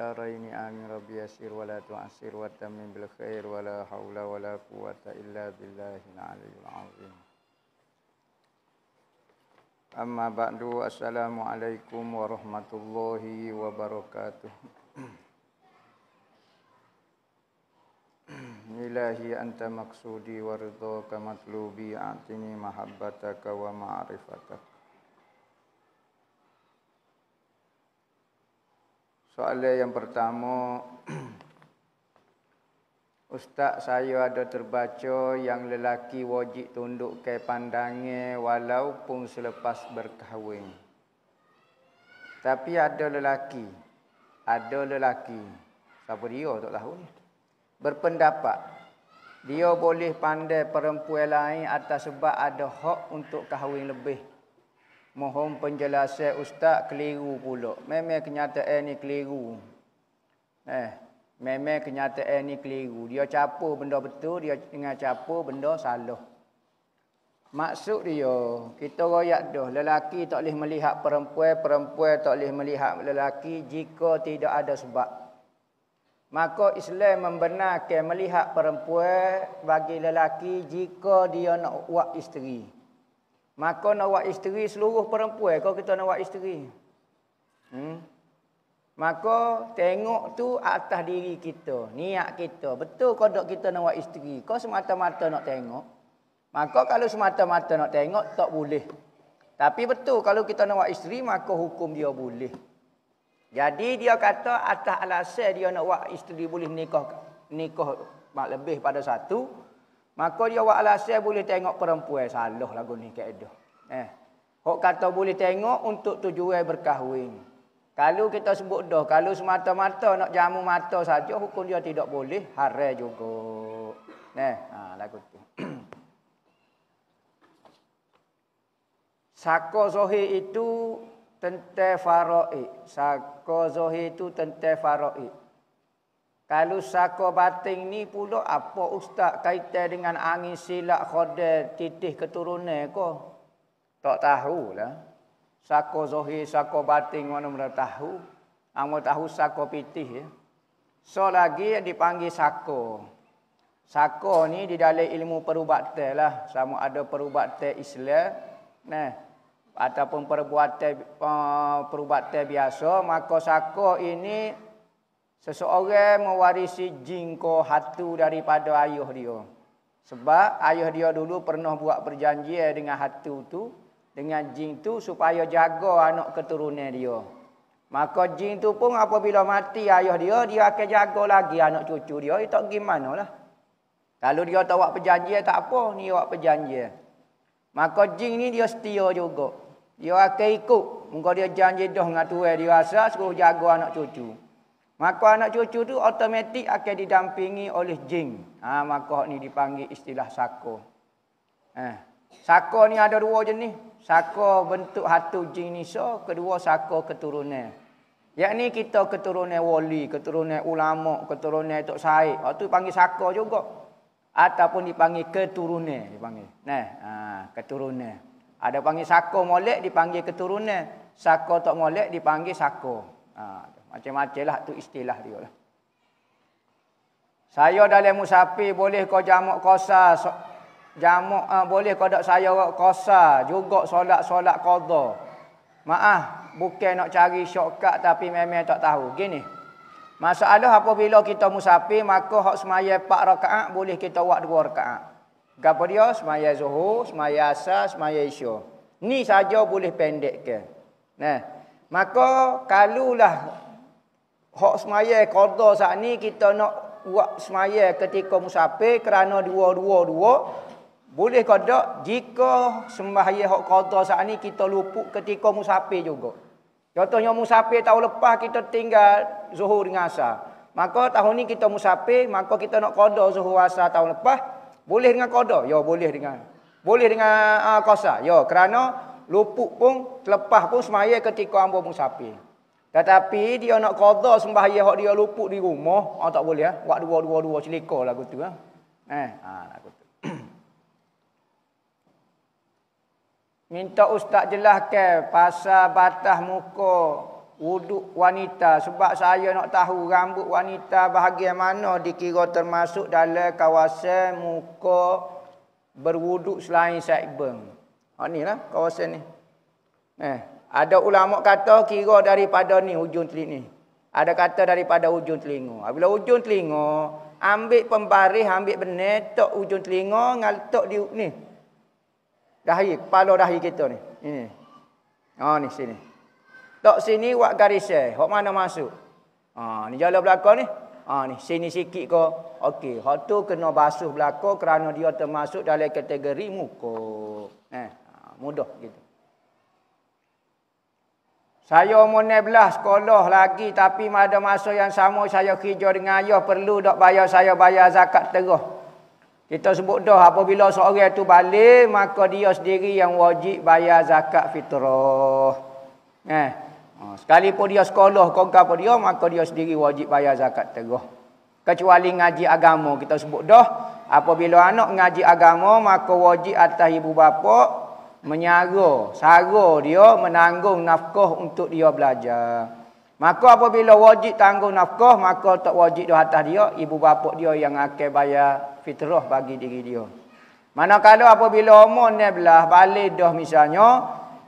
الدارين آمين رب يسير ولا تعسر وتمم بالخير ولا حول ولا قوة إلا بالله العلي العظيم أما بعد السلام عليكم ورحمة الله وبركاته إلهي أنت مقصودي ورضاك مطلوبي أعطني محبتك ومعرفتك Soalan yang pertama Ustaz saya ada terbaca yang lelaki wajib tunduk ke pandangnya walaupun selepas berkahwin. Tapi ada lelaki, ada lelaki, siapa dia tak tahu ni, berpendapat dia boleh pandai perempuan lain atas sebab ada hak untuk kahwin lebih mohon penjelasan ustaz keliru pula. Memang kenyataan ni keliru. Eh, memang kenyataan ni keliru. Dia capo benda betul, dia dengan capo benda salah. Maksud dia, kita royak dah, lelaki tak boleh melihat perempuan, perempuan tak boleh melihat lelaki jika tidak ada sebab. Maka Islam membenarkan melihat perempuan bagi lelaki jika dia nak buat isteri. Maka nak buat isteri seluruh perempuan kau kita nak buat isteri. Hmm? Maka tengok tu atas diri kita, niat kita. Betul kau dok kita nak buat isteri. Kau semata-mata nak tengok. Maka kalau semata-mata nak tengok, tak boleh. Tapi betul kalau kita nak buat isteri, maka hukum dia boleh. Jadi dia kata atas alasan dia nak buat isteri boleh nikah. Nikah lebih pada Satu. Maka dia awak alasan boleh tengok perempuan. Salah lagu ni kaedah. Eh. Hok kata boleh tengok untuk tujuan berkahwin. Kalau kita sebut dah, kalau semata-mata nak jamu mata saja hukum dia tidak boleh haram juga. Neh, ha lagu tu. Sako zohi itu tentang faraid. Sako zohi itu tentang faraid. Kalau sako batin ni pula apa ustaz kaitan dengan angin silak khodir titih keturunan ko? Tak tahu lah Sako zohi sako batin mana mana tahu. Amo tahu sako pitih ya. So lagi dipanggil sako. Sako ni di dalam ilmu perubatan lah. Sama ada perubatan Islam. Nah, ataupun perbuatan uh, perubatan biasa maka sako ini Seseorang mewarisi jingko hatu daripada ayah dia. Sebab ayah dia dulu pernah buat perjanjian dengan hatu tu. Dengan jing tu supaya jaga anak keturunan dia. Maka jing tu pun apabila mati ayah dia, dia akan jaga lagi anak cucu dia. Itu gimana lah. Kalau dia tak buat perjanjian, tak apa. Ni buat perjanjian. Maka jing ni dia setia juga. Dia akan ikut. Muka dia janji dah dengan tuan dia asal suruh jaga anak cucu. Maka anak cucu tu otomatik akan didampingi oleh jing. Ha, maka ni dipanggil istilah sako. Eh. Sako ni ada dua jenis. Sako bentuk hatu jing ni so. Kedua sako keturunan. Yang ni kita keturunan wali, keturunan ulama, keturunan Tok Said. Lepas tu panggil sako juga. Ataupun dipanggil keturunan. Dipanggil. Nah, ha, keturunan. Ada panggil sako molek, dipanggil keturunan. Sako tak molek, dipanggil sako. Ha, macam-macam lah tu istilah dia lah. Saya dalam musafir boleh kau jamuk kosa. Jamuk, uh, boleh kau tak saya kosa. Juga solat-solat kodo. Maaf, bukan nak cari syokat tapi memang tak tahu. Gini. Masalah apabila kita musafir, maka hak semaya pak rakaat boleh kita buat 2 rakaat. Gapa dia? Semaya zuhur, semaya asar, semaya isya. Ni saja boleh pendek ke. Nah, maka kalulah Hak semaya kodo saat ni kita nak buat semaya ketika musape kerana dua-dua-dua. Boleh kodo jika semaya hak kodo saat ni kita luput ketika musape juga. Contohnya musape tahun lepas kita tinggal zuhur dengan asar. Maka tahun ni kita musape maka kita nak kodo zuhur asar tahun lepas. Boleh dengan kodo? Ya, boleh dengan. Boleh dengan uh, ah, kosa? Ya, kerana luput pun, lepas pun semaya ketika ambo musape. Tetapi dia nak qadha sembahyang hak dia luput di rumah, ah oh, tak boleh ah. Ya? Buat dua-dua-dua celikalah aku ah. Ya? Eh, ha aku tu. Ah. Eh, ah, Minta ustaz jelaskan pasal batas muka wuduk wanita sebab saya nak tahu rambut wanita bahagian mana dikira termasuk dalam kawasan muka berwuduk selain sideburn. Ha oh, inilah kawasan ni. Eh, ada ulama kata kira daripada ni hujung telinga. Ada kata daripada hujung telinga. Ha, bila hujung telinga, ambil pembaris, ambil benar tok hujung telinga ngal tok di ni. Dahi, kepala dahi kita ni. Ini. Oh ni sini. Tok sini buat garis eh. Hok mana masuk? Ha oh, ni jalan belakang ni. Ha oh, ni sini sikit ko. Okey, hok tu kena basuh belakang kerana dia termasuk dalam kategori muka. Eh, ha, mudah gitu. Saya umur ni belah sekolah lagi tapi pada masa yang sama saya kerja dengan ayah perlu dok bayar saya bayar zakat terus. Kita sebut dah apabila seorang itu balik maka dia sendiri yang wajib bayar zakat fitrah. Eh. Ha, sekalipun dia sekolah kau pun dia maka dia sendiri wajib bayar zakat terus. Kecuali ngaji agama kita sebut dah apabila anak ngaji agama maka wajib atas ibu bapa menyara sara dia menanggung nafkah untuk dia belajar maka apabila wajib tanggung nafkah maka tak wajib di atas dia ibu bapa dia yang akan bayar fitrah bagi diri dia manakala apabila umur ni belah balik dah misalnya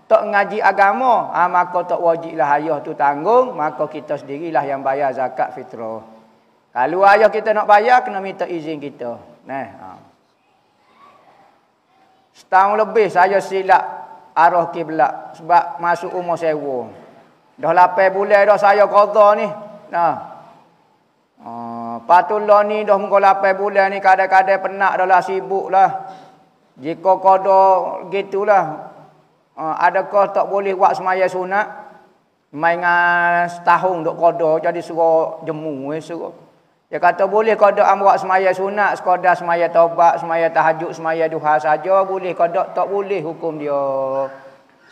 tak ngaji agama ha, maka tak lah ayah tu tanggung maka kita sendirilah yang bayar zakat fitrah kalau ayah kita nak bayar kena minta izin kita nah ha. Setahun lebih saya silap arah kiblat sebab masuk umur sewa. Dah 8 bulan dah saya qada ni. Nah. Oh, ah, patulah ni dah muka 8 bulan ni kadang-kadang penat dah lah sibuk lah. Jika qada gitulah. Ah, uh, adakah tak boleh buat semaya sunat? Main setahun duk qada jadi suruh jemu eh suruh. Dia kata boleh kodok amrak semaya sunat, sekodah semaya taubat, semaya tahajud, semaya duha saja boleh kau dok tak boleh hukum dia.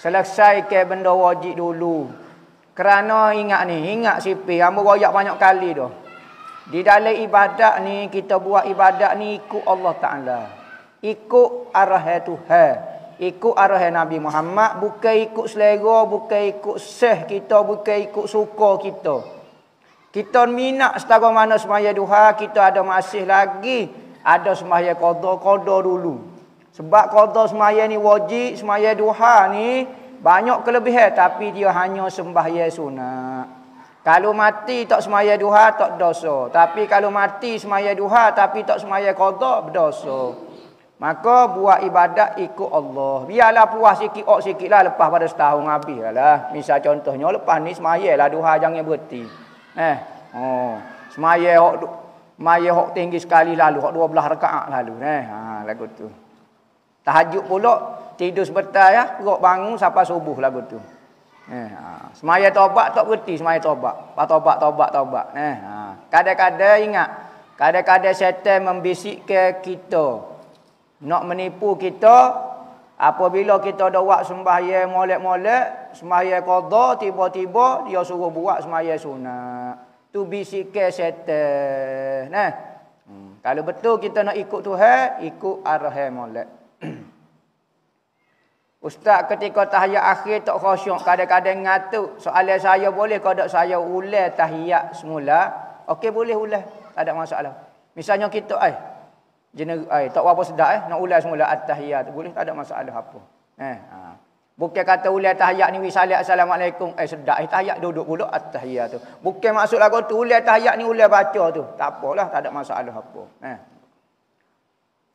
Selesai ke benda wajib dulu. Kerana ingat ni, ingat sipi, amba royak banyak kali tu. Di dalam ibadat ni, kita buat ibadat ni ikut Allah Ta'ala. Ikut arahai Tuhan. Ikut arahai Nabi Muhammad. Bukan ikut selera, bukan ikut seh kita, bukan ikut suka kita. Kita minat setara mana semaya duha, kita ada masih lagi. Ada semaya kodoh, kodoh dulu. Sebab kodoh semaya ni wajib, semaya duha ni banyak kelebihan. Tapi dia hanya sembahya sunat. Kalau mati tak semaya duha, tak dosa. Tapi kalau mati semaya duha, tapi tak semaya kodoh, berdosa. Maka buat ibadat ikut Allah. Biarlah puas sikit, ok sikit lah lepas pada setahun habis lah. Misal contohnya, lepas ni semaya duha jangan berhenti. Eh. Oh. Semaya hok semaya hok tinggi sekali lalu, hok 12 rakaat lalu. Eh. Ha lagu tu. Tahajud pula tidur sebentar ya, gerak bangun sampai subuh lagu tu. Eh. Ha. Semaya tobat tak berhenti semaya tobat. Pak tobat tobat tobat. Eh. Ha. Kadang-kadang ingat Kadang-kadang syaitan membisik ke kita. Nak menipu kita Apabila kita ada buat sembahyang molek-molek, sembahyang qada tiba-tiba dia suruh buat sembahyang sunat. Tu bisik setan. Nah. Hmm. Kalau betul kita nak ikut Tuhan, ikut arahan molek. Ustaz ketika tahiyat akhir tak khusyuk, kadang-kadang ngatu Soalan saya boleh kalau saya ulang tahiyat semula? Okey boleh ulang. Tak ada masalah. Misalnya kita eh Jenis, eh, tak apa-apa sedap eh. Nak ulas semula at-tahiyat. Boleh tak ada masalah apa. Eh, ha. Bukan kata ulas tahiyat ni wi salat assalamualaikum. Eh sedap eh tahiyat duduk pula at-tahiyat tu. Bukan maksud lagu tu ulas tahiyat ni ulas baca tu. Tak apalah tak ada masalah apa. Eh.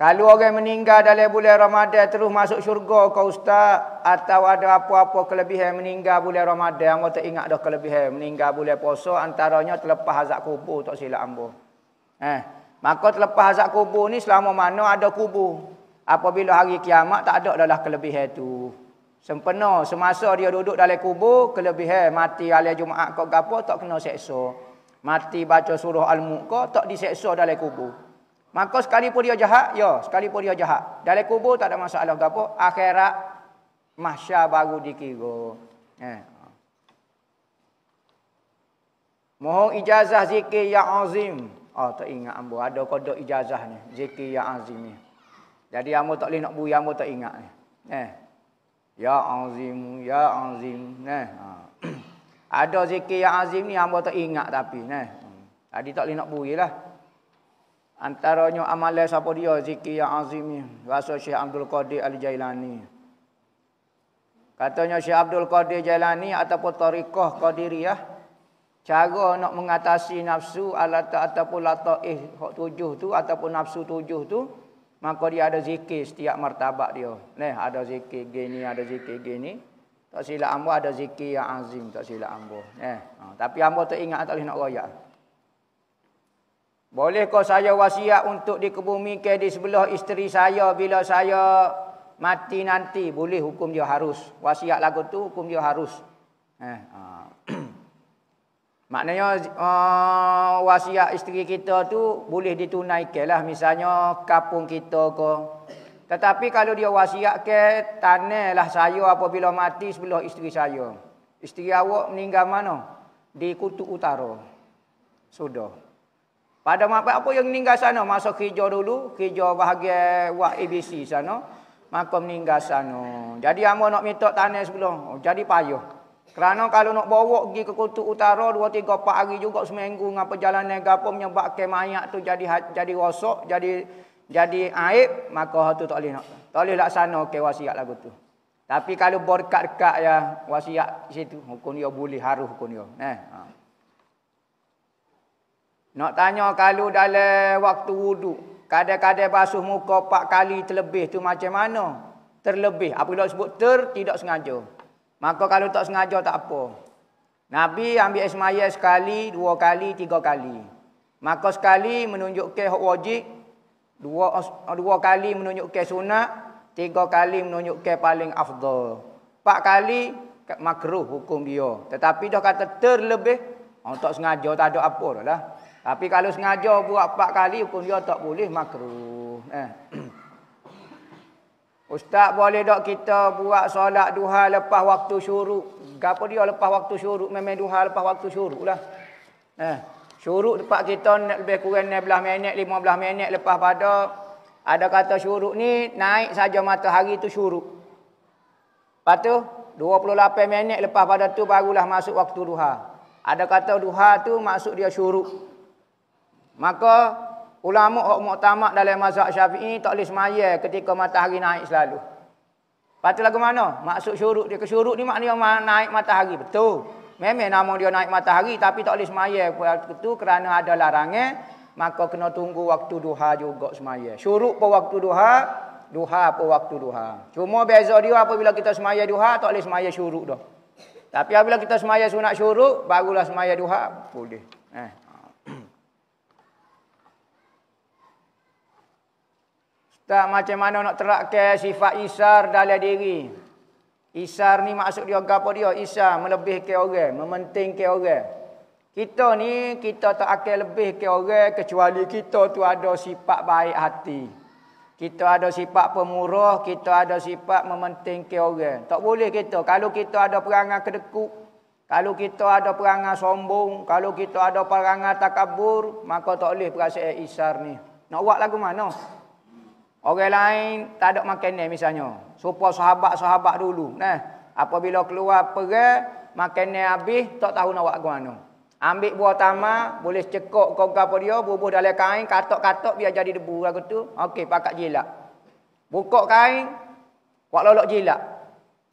Kalau orang meninggal dalam bulan Ramadan terus masuk syurga kau ustaz atau ada apa-apa kelebihan meninggal bulan Ramadan hangpa tak ingat dah kelebihan meninggal bulan puasa antaranya terlepas azab kubur tak silap ambo. Eh, Maka terlepas azab kubur ni selama mana ada kubur. Apabila hari kiamat tak ada dah lah kelebihan tu. Sempena semasa dia duduk dalam kubur kelebihan mati hari Jumaat kau gapo tak kena seksa. Mati baca surah Al-Muqa tak diseksa dalam kubur. Maka sekalipun dia jahat, ya, sekalipun dia jahat. Dalam kubur tak ada masalah gapo, akhirat mahsyar baru dikira. Eh. Mohon ijazah zikir yang azim. Oh, tak ingat ambo. Ada kode ijazah ni. Zikir yang azim ni. Jadi ambo tak boleh nak bui ambo tak ingat ni. Eh. Ya azim, ya azim. Eh. Ha. Ada zikir yang azim ni ambo tak ingat tapi. Eh. Jadi tak boleh nak bui lah. Antaranya amalan siapa dia zikir yang azim ni. Rasa Syekh Abdul Qadir Al-Jailani. Katanya Syekh Abdul Qadir Jailani ataupun Tariqah Qadiriyah. Cara nak mengatasi nafsu alat ataupun lata'ih eh, hak tujuh tu ataupun nafsu tujuh tu maka dia ada zikir setiap martabat dia. Neh ada zikir gini, ada zikir gini. Tak silap ambo ada zikir yang azim, tak silap ambo. Neh. Ha, tapi ambo tak ingat tak boleh nak royak. Boleh kau saya wasiat untuk dikebumikan di sebelah isteri saya bila saya mati nanti? Boleh hukum dia harus. Wasiat lagu tu hukum dia harus. Neh. Ha. Maknanya uh, wasiat isteri kita tu boleh ditunaikanlah misalnya kapung kita ke. Tetapi kalau dia wasiat ke tanah lah saya apabila mati sebelah isteri saya. Isteri awak meninggal mana? Di Kutub Utara. Sudah. Pada apa apa yang meninggal sana masa kerja dulu, kerja bahagia wak ABC sana, maka meninggal sana. Jadi amo nak minta tanah sebelah, oh, jadi payah. Kerana kalau nak bawa pergi ke kutub utara dua tiga 4 hari juga seminggu dengan perjalanan gapo menyebabkan mayat tu jadi ha- jadi rosak, jadi jadi aib, maka tu tak boleh nak. Tak boleh laksana ke wasiat lagu tu. Tapi kalau berkat-kat ya wasiat situ hukum dia boleh harus hukum dia. Eh. Ha. Nak tanya kalau dalam waktu wudu kadang-kadang basuh muka 4 kali terlebih tu macam mana? Terlebih, apa dia sebut ter tidak sengaja. Maka kalau tak sengaja tak apa. Nabi ambil ismail sekali, dua kali, tiga kali. Maka sekali menunjukkan hak wajib, dua dua kali menunjukkan sunat, tiga kali menunjukkan paling afdal. Empat kali makruh hukum dia. Tetapi dah kata terlebih, orang tak sengaja tak ada apa lah. Tapi kalau sengaja buat empat kali hukum dia tak boleh makruh. Eh. Ustaz boleh dok kita buat solat duha lepas waktu syuruk? Gapo dia lepas waktu syuruk? Memang duha lepas waktu syuruk lah. Eh, syuruk tempat kita lebih kurang 15 minit, 15 minit lepas pada. Ada kata syuruk ni naik saja matahari tu syuruk. Lepas tu 28 minit lepas pada tu barulah masuk waktu duha. Ada kata duha tu masuk dia syuruk. Maka Ulama hak muktamad dalam mazhab Syafi'i tak boleh semaya ketika matahari naik selalu. Patut lagu mana? Maksud syuruk dia ke syuruk ni maknanya naik matahari betul. Memang nama dia naik matahari tapi tak boleh semaya itu kerana ada larangan maka kena tunggu waktu duha juga semaya. Syuruk pun waktu duha, duha pun waktu duha. Cuma beza dia apabila kita semaya duha tak boleh semaya syuruk dah. Tapi apabila kita semaya sunat syuruk barulah semaya duha boleh. Eh. Tak macam mana nak terakkan sifat isar dalam diri. Isar ni maksud dia apa dia? Isar melebihkan orang, mementingkan orang. Kita ni kita tak akan lebih ke orang kecuali kita tu ada sifat baik hati. Kita ada sifat pemurah, kita ada sifat mementingkan orang. Tak boleh kita kalau kita ada perangai kedekut, kalau kita ada perangai sombong, kalau kita ada perangai takabur, maka tak boleh perasaan isar ni. Nak buat lagu mana? Orang lain tak ada makanan misalnya. Supa sahabat-sahabat dulu. Nah, apabila keluar perang, makanan habis, tak tahu nak buat ke mana. Ambil buah tamar, boleh cekok kau apa dia, bubuh dalam kain, katok-katok biar jadi debu lagu tu. Okey, pakat jilat. Buka kain, buat lolok jilat.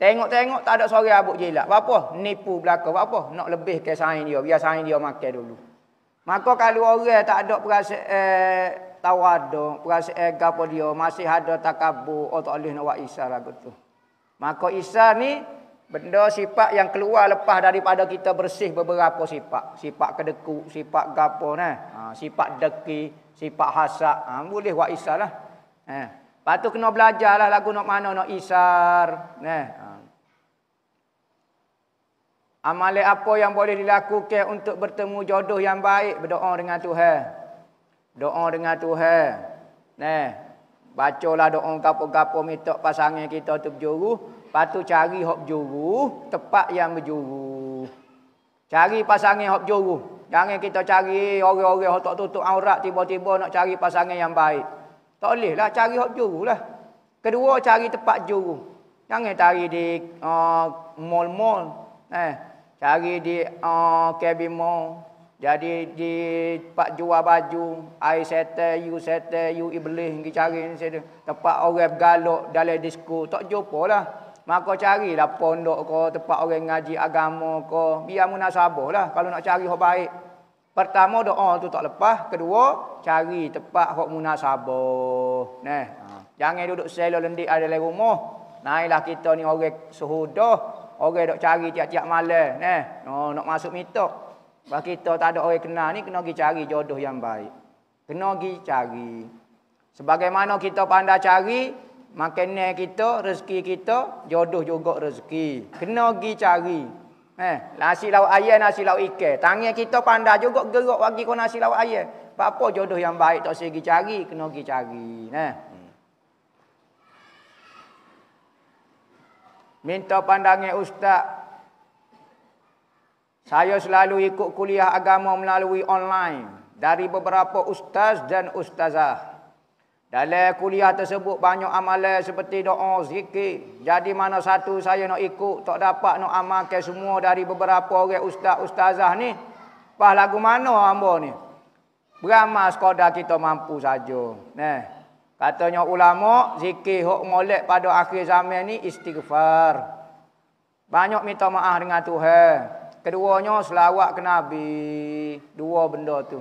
Tengok-tengok tak ada sore abuk jilat. Apa? Nipu belaka. Apa? Nak lebih ke sain dia, biar sain dia makan dulu. Maka kalau orang tak ada perasaan, eh, tawadu perasaan eh, gapo dia masih ada takabur atau oh, oleh nak buat lagu tu maka isar ni benda sifat yang keluar lepas daripada kita bersih beberapa sifat sifat kedeku, sifat gapo nah ha, sifat deki sifat hasad ha, boleh wa isar lah ha. eh patu kena lah lagu nak mana nak isar nah ha. apa yang boleh dilakukan untuk bertemu jodoh yang baik berdoa dengan Tuhan Doa dengan Tuhan. Nah, bacalah doa gapo-gapo minta pasangan kita tu berjuru, patu cari hok berjuru, tempat yang berjuru. Cari pasangan hok berjuru. Jangan kita cari orang-orang hok tutup aurat tiba-tiba nak cari pasangan yang baik. Tak boleh lah cari hok berjuru lah. Kedua cari tempat juru. Jangan cari di uh, mall-mall. Eh, cari di uh, cabin mall. Jadi di tempat jual baju, I settle, you settle, you iblis pergi cari ni saya Tempat orang bergaluk dalam disko, tak jumpa lah. Maka carilah pondok ko, tempat orang ngaji agama ko, Biar munasabah lah kalau nak cari orang baik. Pertama doa tu tak lepas. Kedua, cari tempat orang munasabah. Neh, ha. Jangan duduk selo lendik ada dalam rumah. Nailah kita ni orang suhudah. Orang nak cari tiap-tiap malam. Nah. Oh, nak masuk mitok. Bah kita tak ada orang kenal ni kena pergi cari jodoh yang baik. Kena pergi cari. Sebagaimana kita pandai cari, makanan kita, rezeki kita, jodoh juga rezeki. Kena pergi cari. Eh, nasi lauk ayam, nasi lauk ikan. Tangan kita pandai juga gerak bagi kau nasi lauk ayam. Apa, apa jodoh yang baik tak sigi cari, kena pergi cari. Eh. Minta pandangan ustaz saya selalu ikut kuliah agama melalui online dari beberapa ustaz dan ustazah. Dalam kuliah tersebut banyak amalan seperti doa, zikir. Jadi mana satu saya nak ikut, tak dapat nak amalkan semua dari beberapa orang ustaz, ustazah ni. Pas lagu mana hamba ni? Beramal sekadar kita mampu saja. Nah. Katanya ulama, zikir hok molek pada akhir zaman ni istighfar. Banyak minta maaf dengan Tuhan. Keduanya selawat ke Nabi. Dua benda tu.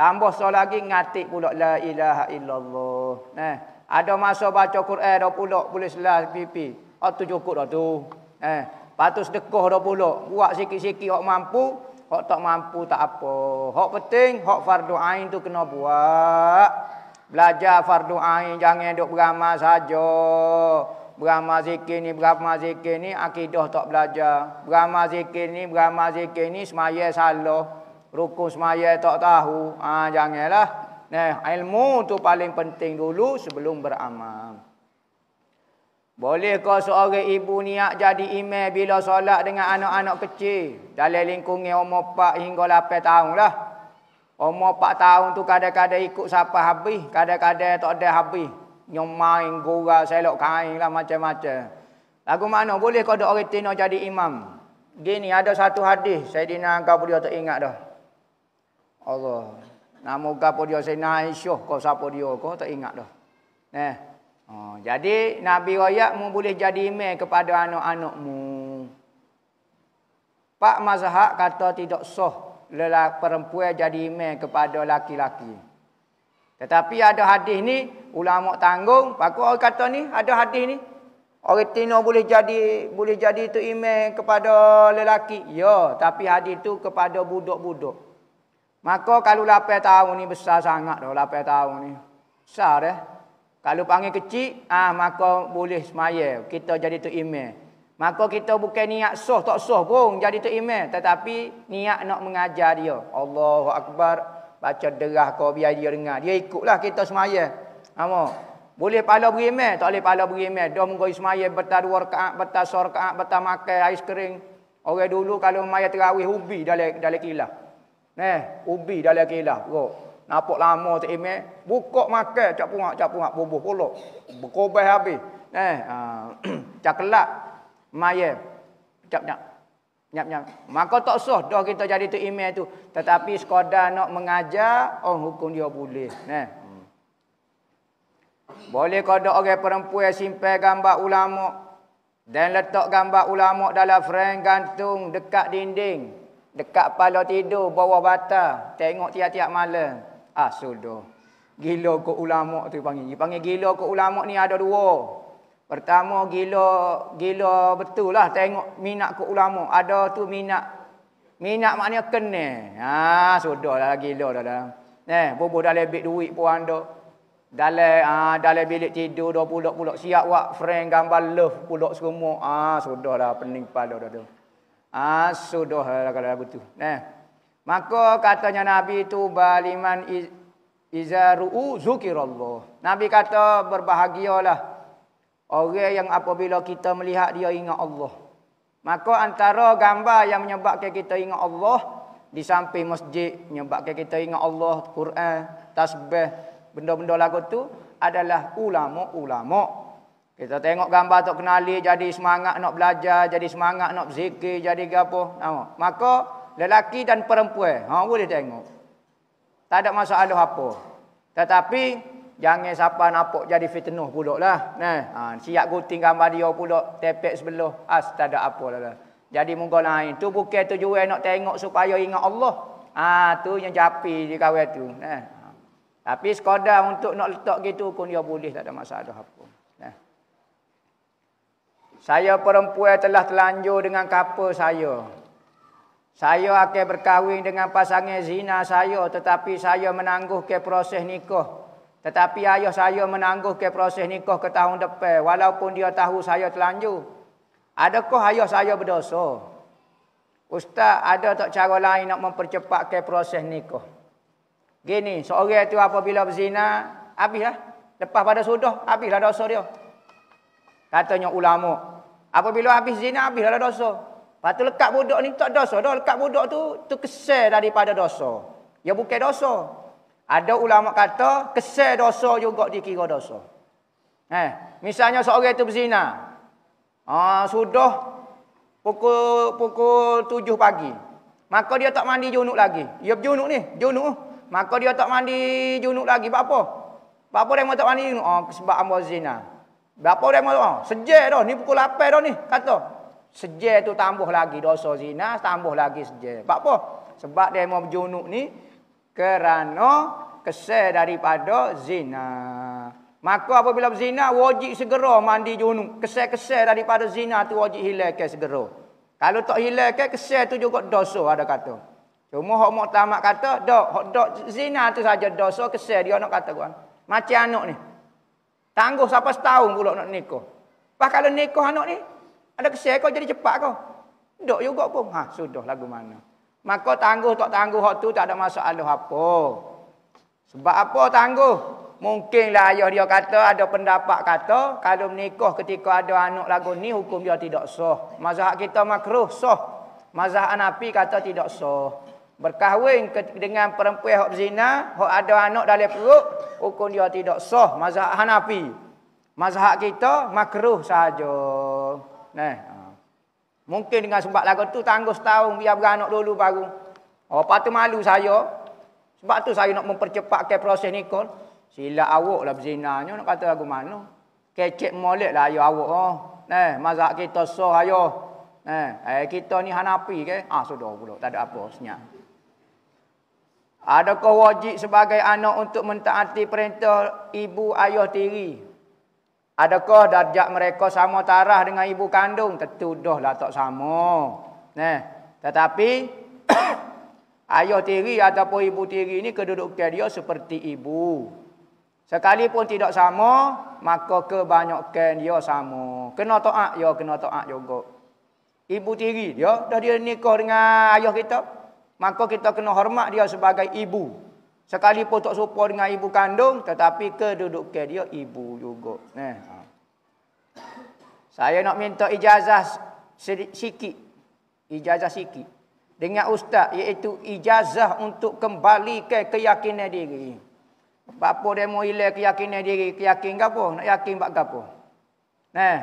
Tambah seorang lagi ngatik pula la ilaha illallah. Eh. Ada masa baca Quran dah pula boleh selas pipi. Oh tu cukup dah tu. Eh. Patut sedekah dah pula. Buat sikit-sikit hok mampu. Hok tak mampu tak apa. Hok penting hok fardu ain tu kena buat. Belajar fardu ain jangan duk beramal saja. Beramal zikir ni, beramal zikir ni, akidah tak belajar. Beramal zikir ni, beramal zikir ni, semaya salah. Rukun semaya tak tahu. Ha, janganlah. Nah, ilmu tu paling penting dulu sebelum beramal. Bolehkah seorang ibu niat jadi imam bila solat dengan anak-anak kecil? Dalam lingkungan umur 4 hingga 8 tahun lah. Umur 4 tahun tu kadang-kadang ikut siapa habis. Kadang-kadang tak ada habis nyomain gura selok kain lah macam-macam. Lagu mana boleh kau ada orang tino jadi imam? Gini ada satu hadis Saidina Angka pun dia tak ingat dah. Allah. Nama Angka pun dia Saidina Aisyah kau siapa dia kau tak ingat dah. Nah. Eh? Oh, jadi Nabi Royak mu boleh jadi imam kepada anak-anakmu. Pak Mazhab kata tidak sah lelaki perempuan jadi imam kepada laki-laki. Tetapi ada hadis ni ulama tanggung, pakau orang kata ni ada hadis ni. Orang Tino boleh jadi boleh jadi tu iman kepada lelaki. Ya, tapi hadis tu kepada budak-budak. Maka kalau lapai tahun ni besar sangat dah lapai tahun ni. Besar eh. Kalau panggil kecil, ah maka boleh semaya. Kita jadi tu iman. Maka kita bukan niat soh tak soh pun jadi tu iman. Tetapi niat nak mengajar dia. Allahu Allahu Akbar baca derah kau biar dia dengar. Dia ikutlah kita semaya. Amo. Boleh pala berimeh, tak boleh pala berimeh. Dia mengkoi semaya, betah dua rekaat, betah sor rekaat, betah makan, ais kering. Orang dulu kalau maya terawih, ubi dalam dalam kilah. Neh, ubi dalam kilah. Oh. Nampak lama tak imeh. Buka makan, cak puak, cak puak, bubuh pulak. Berkobah habis. Eh, uh, ah, caklat, maya. Cak-cak. Nyap-nyap. Maka tak sah dah kita jadi tu email tu. Tetapi sekadar nak mengajar, oh hukum dia boleh. Nah. Boleh kau ada orang perempuan yang simpan gambar ulama dan letak gambar ulama dalam frame gantung dekat dinding, dekat kepala tidur, bawah bata, tengok tiap-tiap malam. Ah, sudah. Gila ke ulama tu panggil. Dia panggil gila ke ulama ni ada dua. Pertama gila gila betul lah tengok minat ke ulama. Ada tu minat. Minat maknanya kena. Ha sudahlah gila dah dah. neh bobo dah lebih duit pun anda. Dalam ah dalam bilik tidur dua pulak pulak siap wak friend gambar love pulak semua. Ah lah pening kepala dah tu. Ha, sudah lah kalau betul. neh Maka katanya Nabi itu baliman iz, izaru zukirallah. Nabi kata berbahagialah Orang yang apabila kita melihat dia ingat Allah. Maka antara gambar yang menyebabkan kita ingat Allah. Di samping masjid. Menyebabkan kita ingat Allah. Quran. Tasbih. Benda-benda lagu tu Adalah ulama-ulama. Kita tengok gambar tak kenali. Jadi semangat nak belajar. Jadi semangat nak berzikir. Jadi apa. Nama. Maka lelaki dan perempuan. Ha, boleh tengok. Tak ada masalah apa. Tetapi Jangan siapa nampak jadi fitnah pula lah. Nah, ha, siap gunting gambar dia pulak. Tepek sebelah. As, tak ada apa lah. lah. Jadi munggu lain. Itu bukan tujuan nak tengok supaya ingat Allah. Ah ha, tu yang japi di kawai tu. Nah. Ha. Tapi sekadar untuk nak letak gitu pun dia boleh. Tak ada masalah apa. Nah. Saya perempuan telah terlanjur dengan kapal saya. Saya akan berkahwin dengan pasangan zina saya. Tetapi saya menangguhkan proses nikah. Tetapi ayah saya menangguhkan proses nikah ke tahun depan walaupun dia tahu saya terlanjur. Adakah ayah saya berdosa? Ustaz, ada tak cara lain nak mempercepatkan proses nikah? Gini, seorang itu apabila berzina, habislah. Lepas pada sudah, habislah dosa dia. Katanya ulama, apabila habis zina, habislah dosa. Lepas tu lekat budak ni tak dosa. Dah lekat budak tu, tu kesel daripada dosa. Ya bukan dosa. Ada ulama kata kesal dosa juga dikira dosa. Eh, misalnya seorang itu berzina. Ah, sudah pukul pukul 7 pagi. Maka dia tak mandi junuk lagi. Dia ya, berjunuk ni, junuk. Maka dia tak mandi junuk lagi. Apa apa? Apa apa dia tak mandi junuk? Oh, sebab ambo zina. Apa dia mau? Ah, sejak dah ni pukul 8 dah ni kata. Sejak tu tambah lagi dosa zina, tambah lagi sejak. Apa apa? Sebab dia mau berjunuk ni, kerana kesal daripada zina. Maka apabila berzina wajib segera mandi junuk Kesal-kesal daripada zina tu wajib hilangkan segera. Kalau tak hilangkan kesal tu juga dosa ada kata. Cuma hok muktamad kata dok hok dok zina tu saja dosa kesal dia nak kata kan. Macam anak ni. Tangguh sampai setahun pula nak nikah. Pas kalau nikah anak ni ada kesal kau jadi cepat kau. Dok juga pun. Ha sudah lagu mana. Maka tangguh tak tangguh hak tu tak ada masalah apa. Sebab apa tangguh? Mungkinlah ayah dia kata ada pendapat kata kalau menikah ketika ada anak lagu ni hukum dia tidak sah. Mazhab kita makruh sah. Mazhab Hanafi kata tidak sah. Berkahwin dengan perempuan hak zina, hak ada anak dalam perut, hukum dia tidak sah mazhab Hanafi. Mazhab kita makruh saja. Nah, Mungkin dengan sebab lagu tu tangguh setahun biar beranak dulu baru. Oh, patu malu saya. Sebab tu saya nak mempercepatkan proses nikah. Silap awak lah berzinanya nak kata lagu mana. Kecek molek lah ayah awak. Oh. Eh, mazhab kita soh ayah. Eh, eh, kita ni Hanafi ke? Ah, sudah pula. Tak ada apa senyap. Adakah wajib sebagai anak untuk mentaati perintah ibu ayah tiri? Adakah darjat mereka sama tarah dengan ibu kandung? Tentu dah lah tak sama. Nah, tetapi ayah tiri ataupun ibu tiri ini kedudukan dia seperti ibu. Sekalipun tidak sama, maka kebanyakan dia sama. Kena to'ak, ya kena to'ak juga. Ibu tiri dia, dah dia nikah dengan ayah kita. Maka kita kena hormat dia sebagai Ibu. Sekalipun tak serupa dengan ibu kandung tetapi kedudukan dia ibu juga. Nah. Eh, ha. Saya nak minta ijazah sikit. Ijazah sikit. Dengan ustaz iaitu ijazah untuk kembali ke keyakinan diri. Apa dia mau hilang keyakinan diri, keyakin apa? Nak yakin buat apa? Nah. Eh,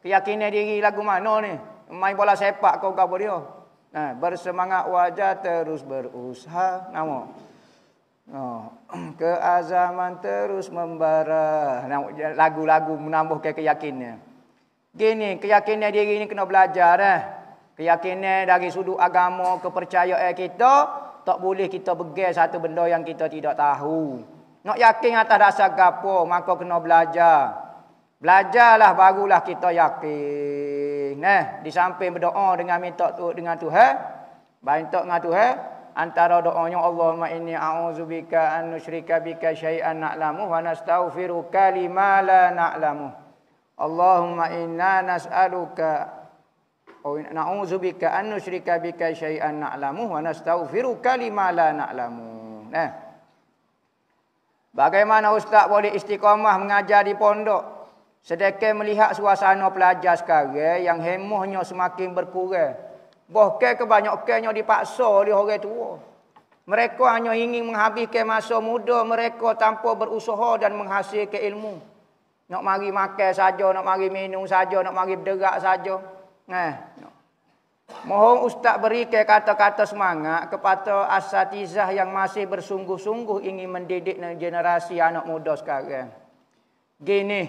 keyakinan diri lagu mana ni? Main bola sepak kau gapo dia? Nah, eh, bersemangat wajah terus berusaha. Nama. Oh, keazaman terus membara. Lagu-lagu menambahkan keyakinan. Gini, keyakinnya dia gini. kena belajar. Eh. Keyakinan dari sudut agama, kepercayaan kita. Tak boleh kita pegang satu benda yang kita tidak tahu. Nak yakin atas rasa gapo, maka kena belajar. Belajarlah barulah kita yakin. Nah, eh, di samping berdoa dengan minta tu dengan Tuhan, bantok dengan Tuhan, antara doanya Allahumma inni auzubika an nusyrika bika syai'an na'lamu wa nastaghfiruka lima la na'lamu. Allahumma inna nas'aluka Oh, na'udzu bika an nusyrika bika syai'an na'lamu wa nastaghfiruka lima la na'lamu. Nah. Eh. Bagaimana ustaz boleh istiqamah mengajar di pondok? Sedekah melihat suasana pelajar sekarang yang hemohnya semakin berkurang. Bahkan kebanyakannya dipaksa oleh orang tua. Mereka hanya ingin menghabiskan masa muda mereka tanpa berusaha dan menghasilkan ilmu. Nak mari makan saja, nak mari minum saja, nak mari berderak saja. Nah. Eh, Mohon ustaz berikan kata-kata semangat kepada asatizah yang masih bersungguh-sungguh ingin mendidik generasi anak muda sekarang. Gini.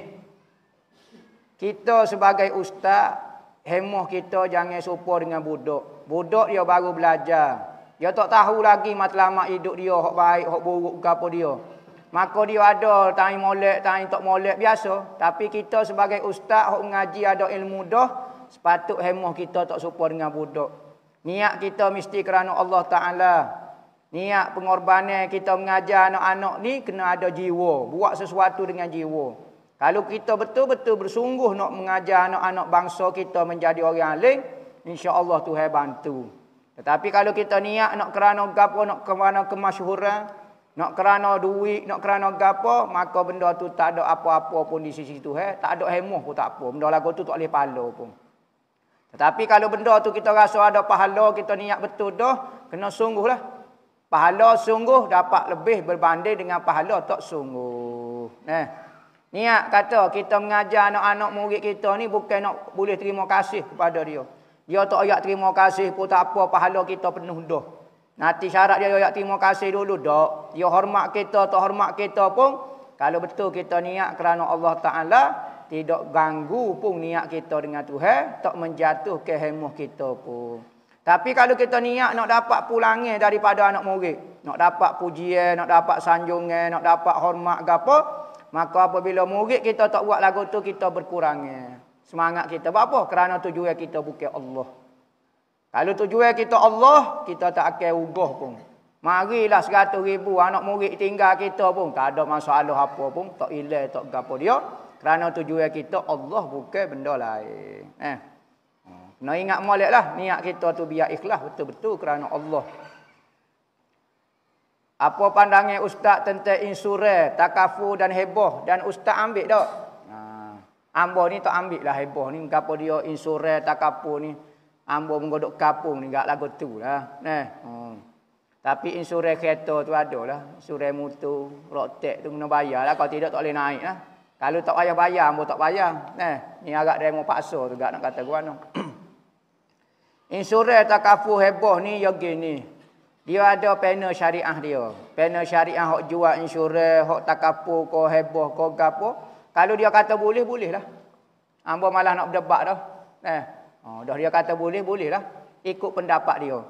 Kita sebagai ustaz Hemoh kita jangan serupa dengan budak. Budak dia baru belajar. Dia tak tahu lagi matlamat hidup dia. Hak baik, hak buruk ke apa dia. Maka dia ada tangan molek, tangan tak molek biasa. Tapi kita sebagai ustaz, hak mengaji ada ilmu dah. Sepatut hemoh kita tak serupa dengan budak. Niat kita mesti kerana Allah Ta'ala. Niat pengorbanan kita mengajar anak-anak ni kena ada jiwa. Buat sesuatu dengan jiwa. Kalau kita betul-betul bersungguh nak mengajar anak-anak bangsa kita menjadi orang alim, insya-Allah Tuhan bantu. Tetapi kalau kita niat nak kerana gapo, nak kerana kemasyhuran, nak kerana duit, nak kerana gapo, maka benda tu tak ada apa-apa pun di sisi Tuhan, tak ada hemoh pun tak apa. Benda lagu tu tak boleh pahala pun. Tetapi kalau benda tu kita rasa ada pahala, kita niat betul dah, kena sungguhlah. Pahala sungguh dapat lebih berbanding dengan pahala tak sungguh. Nah. Eh. Niat kata kita mengajar anak-anak murid kita ni bukan nak boleh terima kasih kepada dia. Dia tak ayat terima kasih pun tak apa pahala kita penuh dah. Nanti syarat dia ayat terima kasih dulu dah. Dia hormat kita tak hormat kita pun. Kalau betul kita niat kerana Allah Ta'ala. Tidak ganggu pun niat kita dengan Tuhan. Tak menjatuh ke hemuh kita pun. Tapi kalau kita niat nak dapat pulangnya daripada anak murid. Nak dapat pujian, nak dapat sanjungan, nak dapat hormat ke apa. Maka apabila murid kita tak buat lagu tu, kita berkurangnya. Semangat kita. Sebab apa? Kerana tujuan kita bukan Allah. Kalau tujuan kita Allah, kita tak akan ugah pun. Marilah seratus ribu anak murid tinggal kita pun. Tak ada masalah apa pun. Tak ilai, tak gapa dia. Kerana tujuan kita Allah bukan benda lain. Eh. Nak ingat maliklah. Niat kita tu biar ikhlas betul-betul kerana Allah. Apa pandangnya ustaz tentang insurans, takafu dan heboh dan ustaz ambil tak? Ha. Ambo ni tak ambil lah heboh ni mengapa dia insurans takafu ni ambo mengodok kapung ni gak lagu tu lah. Nah. Hmm. Tapi insurans kereta tu ada lah. Insurans mutu rotek tu kena bayar lah. Kalau tidak tak boleh naik lah. Kalau tak payah bayar, ambo tak bayar. Nah. Ni agak demo paksa tu gak nak kata gua no. insurans takafu heboh ni ya gini. Dia ada panel syariah dia. Panel syariah hok jual insurans, hok takapu, ko heboh, ko gapo. Kalau dia kata boleh, boleh lah. Ambo malah nak berdebat dah. Eh. Oh, dah dia kata boleh, boleh lah. Ikut pendapat dia.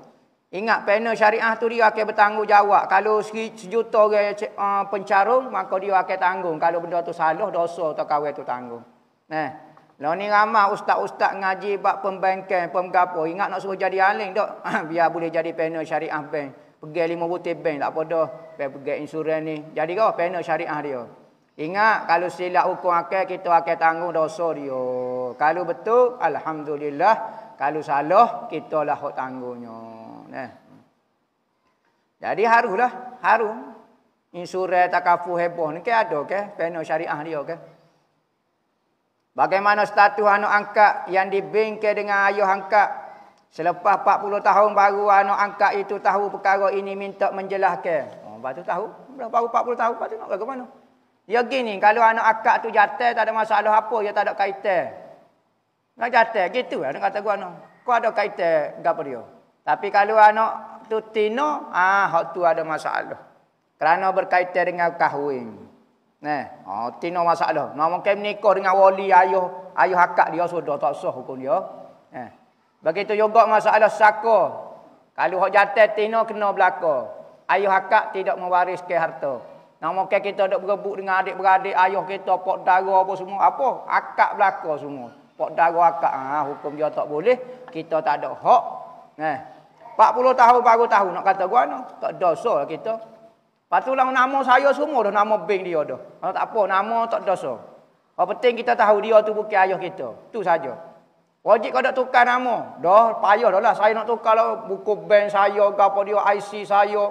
Ingat panel syariah tu dia akan bertanggungjawab. Kalau sejuta orang uh, pencarung, maka dia akan tanggung. Kalau benda tu salah, dosa atau kawin tu tanggung. Eh. Lalu ni ramah ustaz-ustaz ngaji buat pembankan, pemgapa. Ingat nak suruh jadi aling tak? Ha, biar boleh jadi panel syariah bank. Pergi lima butir bank tak apa dah. Pergi insuran ni. Jadi kau panel syariah dia. Ingat kalau silap hukum akal kita akan tanggung dosa dia. Kalau betul alhamdulillah. Kalau salah kita lah hok tanggungnya. Nah. Jadi haruslah, harum. Insurans takaful heboh ni ke ada ke panel syariah dia ke? Okay? Bagaimana status anak angkat yang dibingkai dengan ayah angkat. Selepas 40 tahun baru anak angkat itu tahu perkara ini minta menjelaskan. Oh, baru tahu. Baru 40 tahun, baru nak ke mana? Ya gini, kalau anak akak tu jatuh tak ada masalah apa, dia ya, tak ada kaitan. Nak jatuh, gitu lah. Dia kata gua anak. Kau ada kaitan dengan dia. Tapi kalau anak tu tino, ah, hak tu ada masalah. Kerana berkaitan dengan kahwin. Nah, oh, ha, tino masalah. Nak mungkin nikah dengan wali ayah, ayah akak dia sudah tak sah hukum dia. Nah. Begitu juga masalah saka. Kalau hak jatuh tino kena belaka. Ayah akak tidak mewariskan harta. Nak mungkin kita dok berebut dengan adik-beradik ayah kita, pak dara apa semua, apa? Akak belaka semua. Pak dara akak, ah ha, hukum dia tak boleh. Kita tak ada hak. Nah. 40 tahun baru tahu nak kata gua no. Tak dosa kita. Lepas tu nama saya semua dah nama bank dia dah. Kalau tak apa, nama tak dosa. Apa penting kita tahu dia tu bukan ayah kita. Tu saja. Wajib kau nak tukar nama. Dah payah dah lah. Saya nak tukar lah buku bank saya, apa dia, IC saya.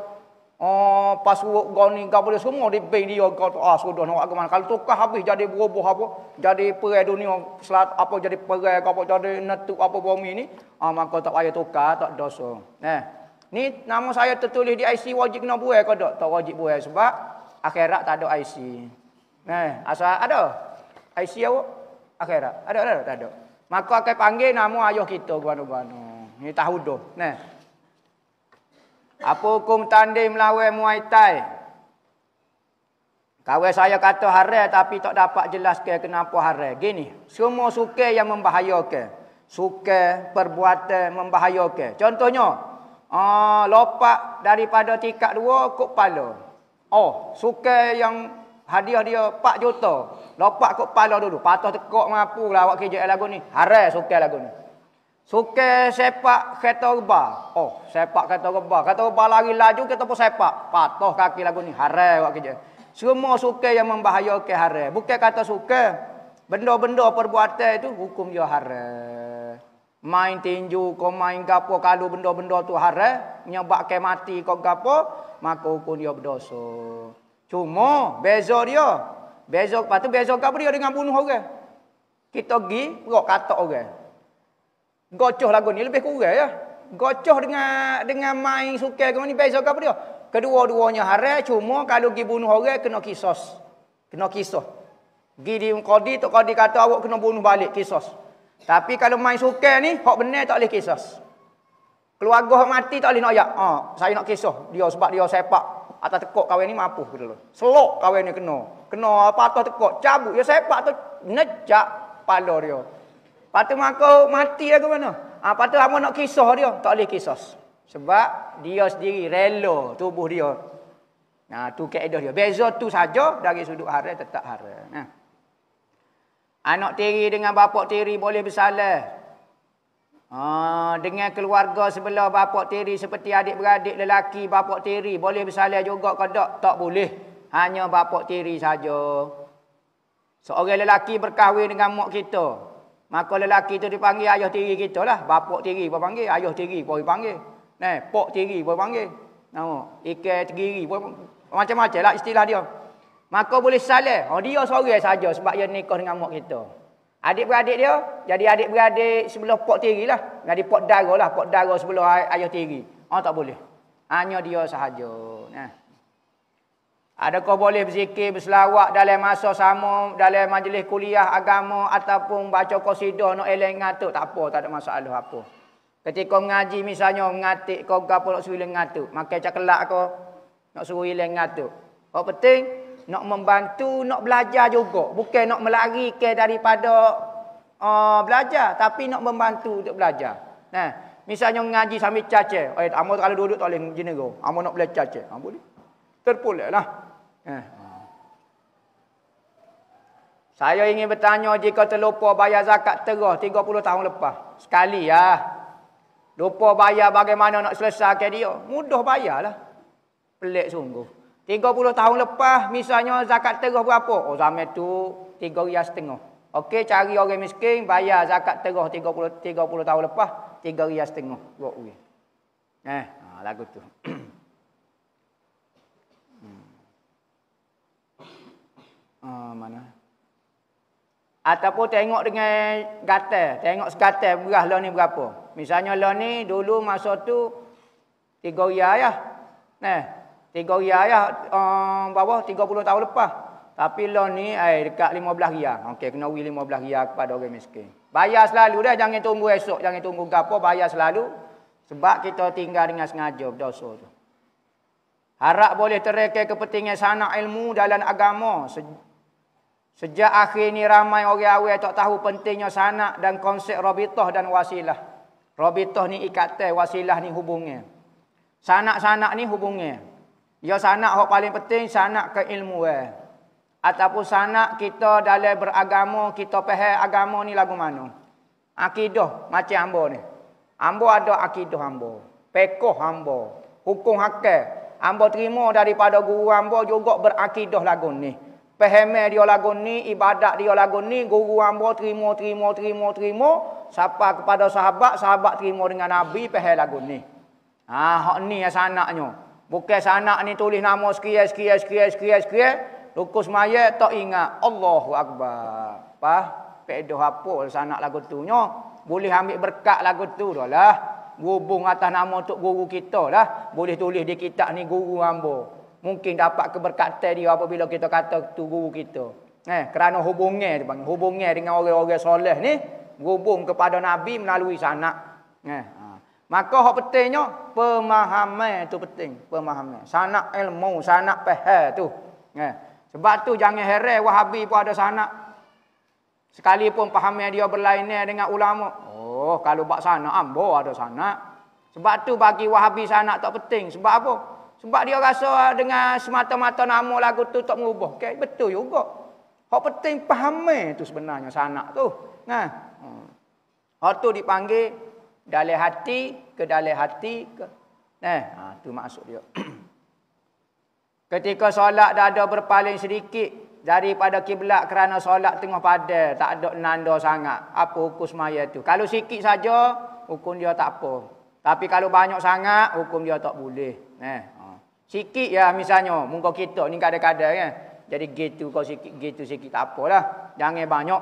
Oh, password kau ni, apa dia semua di bank dia. Kau tu, ah, sudah nak ke mana. Kalau tukar habis jadi berubah apa. Jadi perai dunia, selat, apa jadi perai, apa jadi netuk apa bumi ni. Ah, maka tak payah tukar, tak dosa. Eh. Ni nama saya tertulis di IC wajib kena buai ke tak? Tak wajib buai sebab akhirat tak ada IC. Nah, eh, asal ada. IC awak akhirat. Ada ada tak ada. Maka akan panggil nama ayah kita ke mana-mana. Ni tahu doh. Nah. Apa hukum tanding melawan Muay Thai? Kawan saya kata hari tapi tak dapat jelaskan kenapa hari. Gini, semua suka yang membahayakan. Suka perbuatan membahayakan. Contohnya, Ah, lopak daripada tingkat dua ke kepala. Oh, suka yang hadiah dia pak juta. Lopak ke kepala dulu. Patah tekok mampu lah awak kerja lagu ni. Harai suka lagu ni. Suka sepak kereta reba. Oh, sepak kereta reba. Kereta reba lari laju kereta pun sepak. Patah kaki lagu ni. Harai awak kerja. Semua suka yang membahayakan harai. Bukan kata suka. Benda-benda perbuatan itu hukum dia harai main tinju kau main gapo kalau benda-benda tu hara haram menyebabkan mati kau gapo maka hukum dia berdosa cuma beza dia beza patu beza gapo dia dengan bunuh orang kita pergi berok katak orang gocoh lagu ni lebih kurang ya gocoh dengan dengan main sukan kau ni beza gapo dia kedua-duanya hara eh? cuma kalau pergi bunuh orang kena kisos kena kisos Gidi kodi tu kodi kata awak kena bunuh balik kisos. Tapi kalau main sukan ni, hak benar tak boleh kisah. Keluarga hak mati tak boleh nak ayak. Ha, saya nak kisah dia sebab dia sepak. Atas tekok kawin ni mampu ke dulu. Selok kawin ni kena. Kena patah tekok? Cabut dia sepak tu nejak pala dia. Patut mako mati lah ke mana? Ha, patut apa nak kisah dia? Tak boleh kisah. Sebab dia sendiri rela tubuh dia. Nah, tu keedah dia. Beza tu saja dari sudut haram tetap haram. Nah. Ha. Anak tiri dengan bapak tiri boleh bersalah. Ha, dengan keluarga sebelah bapak tiri seperti adik-beradik lelaki bapak tiri boleh bersalah juga ke tak? Tak boleh. Hanya bapak tiri saja. Seorang lelaki berkahwin dengan mak kita. Maka lelaki itu dipanggil ayah tiri kita lah. Bapak tiri pun panggil. Ayah tiri pun panggil. Nah, pok tiri pun panggil. Nama. Ikan tiri pun Macam-macam lah istilah dia. Maka boleh salah. Oh, dia seorang saja sebab dia nikah dengan mak kita. Adik-beradik dia, jadi adik-beradik sebelah pok tiri lah. Jadi pok darah lah, pok darah sebelah ay ayah tiri. Oh, tak boleh. Hanya dia sahaja. Nah. Adakah boleh berzikir, berselawak dalam masa sama, dalam majlis kuliah agama ataupun baca kosidah, nak no eleng ngatuk? Tak apa, tak ada masalah apa. Ketika mengaji misalnya, mengatik kau gapa nak suruh eleng ngatuk. Makan cakelak kau, nak suruh eleng ngatuk. Apa oh, penting? nak membantu, nak belajar juga. Bukan nak melarikan daripada uh, belajar, tapi nak membantu untuk belajar. Nah, misalnya ngaji sambil cace. Oi, amo kalau duduk tak boleh jenego. Amo ah, nak belajar cace, Ha, ah, boleh. Terpulih lah. Eh. Saya ingin bertanya jika terlupa bayar zakat terah 30 tahun lepas. Sekali ya. Lupa bayar bagaimana nak selesaikan dia. Mudah bayarlah. Pelik sungguh. 30 tahun lepas misalnya zakat terus berapa? Oh zaman tu 3 riyal setengah. Okey cari orang miskin bayar zakat terus 30 30 tahun lepas 3 riyal setengah. Buat uang. Eh, ha, lagu tu. Hmm. Ah, mana? Ataupun tengok dengan gatal. Tengok sekatal beras lah ni berapa. Misalnya lah ni dulu masa tu tiga riyal ya. Nah, eh, Tiga ria ayah um, bawah puluh tahun lepas. Tapi lo ni eh, dekat belah ria. Okey, kena lima belah ria kepada orang miskin. Bayar selalu dah. Jangan tunggu esok. Jangan tunggu gapo. Bayar selalu. Sebab kita tinggal dengan sengaja berdosa tu. Harap boleh terekai kepentingan sana ilmu dalam agama. Se Sejak akhir ni ramai orang awal tak tahu pentingnya sana dan konsep robitoh dan wasilah. Robitoh ni ikatan, wasilah ni hubungnya. Sanak-sanak ni hubungnya. Ya sanak hak paling penting sanak ke ilmu eh. Ataupun sanak kita dalam beragama, kita pehe agama ni lagu mana. Akidah macam hamba ni. Hamba ada akidah hamba. Pekoh hamba. Hukum hakil. Hamba terima daripada guru hamba juga berakidah lagu ni. Pahami dia lagu ni, ibadat dia lagu ni, guru hamba terima, terima, terima, terima. Sapa kepada sahabat, sahabat terima dengan Nabi, pehe lagu ni. Ah, ha, hak ni yang sanaknya. Bukan anak ni tulis nama sekian, sekian, sekian, sekian, sekian. Lukus mayat tak ingat. Allahu Akbar. Apa? Pedoh apa sanak lagu tu. Nyo. Boleh ambil berkat lagu tu dah lah. Gubung atas nama untuk guru kita lah. Boleh tulis di kitab ni guru ambo. Mungkin dapat keberkatan dia apabila kita kata tu guru kita. Eh, kerana hubungnya dia panggil. Hubungnya dengan orang-orang soleh ni. Gubung kepada Nabi melalui sanak. Eh, ha. Maka hak pentingnya pemahaman tu penting, pemahaman. Sanak ilmu, sanak faham tu. Eh. Sebab tu jangan heran Wahabi pun ada sanak. Sekalipun faham dia berlainan dengan ulama. Oh, kalau bak sana ambo ada sanak. Sebab tu bagi Wahabi sanak tak penting. Sebab apa? Sebab dia rasa dengan semata-mata nama lagu tu tak mengubah. Okay? Betul juga. Hak penting pemahaman tu sebenarnya sanak tu. Nah. Hmm. Hak tu dipanggil dalam hati ke dalam hati ke eh ha tu maksud dia ketika solat dah ada berpaling sedikit daripada kiblat kerana solat tengah pada tak ada nanda sangat apa hukum sembahyang tu kalau sikit saja hukum dia tak apa tapi kalau banyak sangat hukum dia tak boleh eh ha sikit ya misalnya muka kita ni kadang-kadang kan jadi gitu kau sikit gitu sikit tak apalah jangan banyak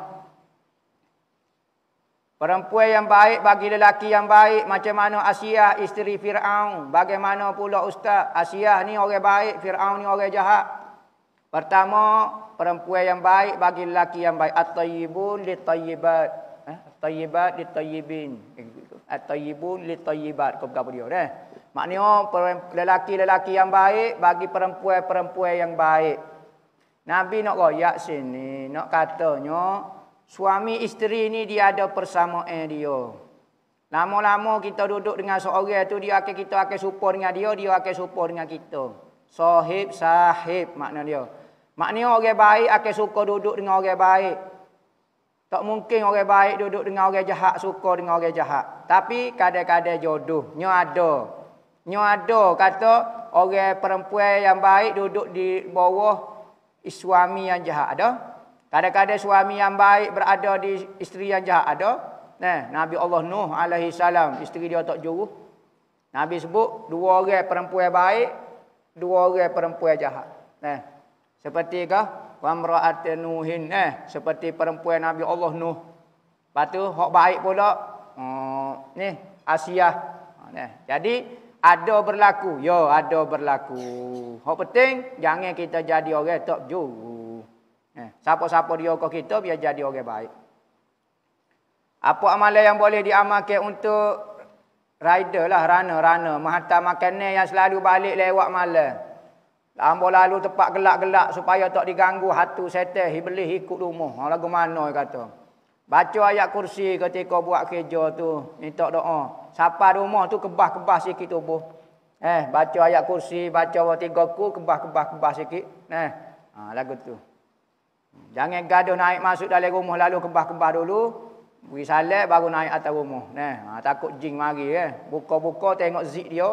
Perempuan yang baik bagi lelaki yang baik. Macam mana Asiyah isteri Fir'aun. Bagaimana pula ustaz. Asiyah ni orang baik. Fir'aun ni orang jahat. Pertama. Perempuan yang baik bagi lelaki yang baik. At-tayibun li tayyibat. Eh? Tayyibat li tayyibin. Eh, At-tayibun li tayyibat. Kau bukan beliau. Eh? Maknanya lelaki-lelaki yang baik bagi perempuan-perempuan yang baik. Nabi nak royak sini. Nak katanya. Nak katanya. Suami isteri ni dia ada persamaan dia. Lama-lama kita duduk dengan seorang tu dia akan kita akan support dengan dia, dia akan support dengan kita. Sahib sahib makna dia. Maknanya orang baik akan suka duduk dengan orang baik. Tak mungkin orang baik duduk dengan orang jahat suka dengan orang jahat. Tapi kadang-kadang jodohnya ada. Nyo ada kata orang perempuan yang baik duduk di bawah suami yang jahat ada. Kadang-kadang suami yang baik berada di isteri yang jahat ada. Eh, Nabi Allah Nuh alaihi salam, isteri dia tak juruh. Nabi sebut dua orang perempuan baik, dua orang perempuan jahat. Eh, seperti ke? Wa Nuhin. Eh, seperti perempuan Nabi Allah Nuh. Lepas hok baik pula. Oh, ni, Asia. Eh, jadi, ada berlaku. Yo, ada berlaku. Hok penting, jangan kita jadi orang tak juruh. Siapa-siapa dia kau kita biar jadi orang baik. Apa amalan yang boleh diamalkan untuk rider lah, rana-rana, mahata makanan yang selalu balik lewat malam. Lambo lalu tepat gelak-gelak supaya tak diganggu hatu setan iblis ikut rumah. Ha lagu mana kata? Baca ayat kursi ketika buat kerja tu, tak doa. Sapa rumah tu kebah-kebah sikit tubuh. Eh, baca ayat kursi, baca wa tiga ku kebah-kebah kebah sikit. Nah. Eh. Ha lagu tu. Jangan gaduh naik masuk dalam rumah lalu kebah-kebah dulu. Beri salat baru naik atas rumah. Nah, ha, takut jing mari. Eh. Buka-buka tengok zik dia.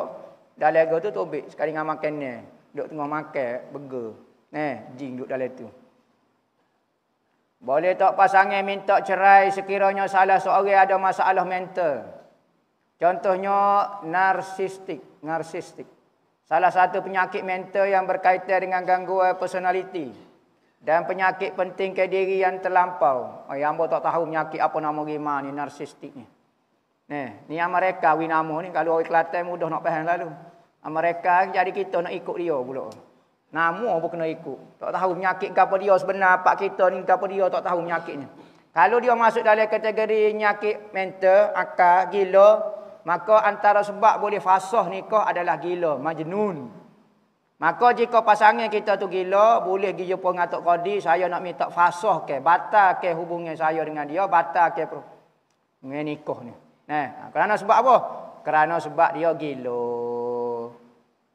Dalam gua tu tobit. Sekali dengan makan ni. Duduk tengah makan. Burger. Nah, jin duduk dalam tu. Boleh tak pasangan minta cerai sekiranya salah seorang ada masalah mental. Contohnya narsistik. Narsistik. Salah satu penyakit mental yang berkaitan dengan gangguan personaliti. Personaliti dan penyakit penting ke diri yang terlampau. Oh, yang ambo tak tahu penyakit apa nama gimana ni narsistik ni. Eh, ni mereka wi nama ni kalau orang Kelantan mudah nak faham lalu. Mereka jadi kita nak ikut dia pula. Nama pun kena ikut. Tak tahu penyakit apa dia sebenar pak kita ni apa dia tak tahu penyakitnya. Kalau dia masuk dalam kategori penyakit mental, akal, gila, maka antara sebab boleh fasah nikah adalah gila, majnun. Maka jika pasangan kita tu gila, boleh pergi jumpa dengan Tok Qadi, saya nak minta fasoh ke, batal ke hubungan saya dengan dia, batal ke pro. Dengan nikah ni. Nah, kerana sebab apa? Kerana sebab dia gila.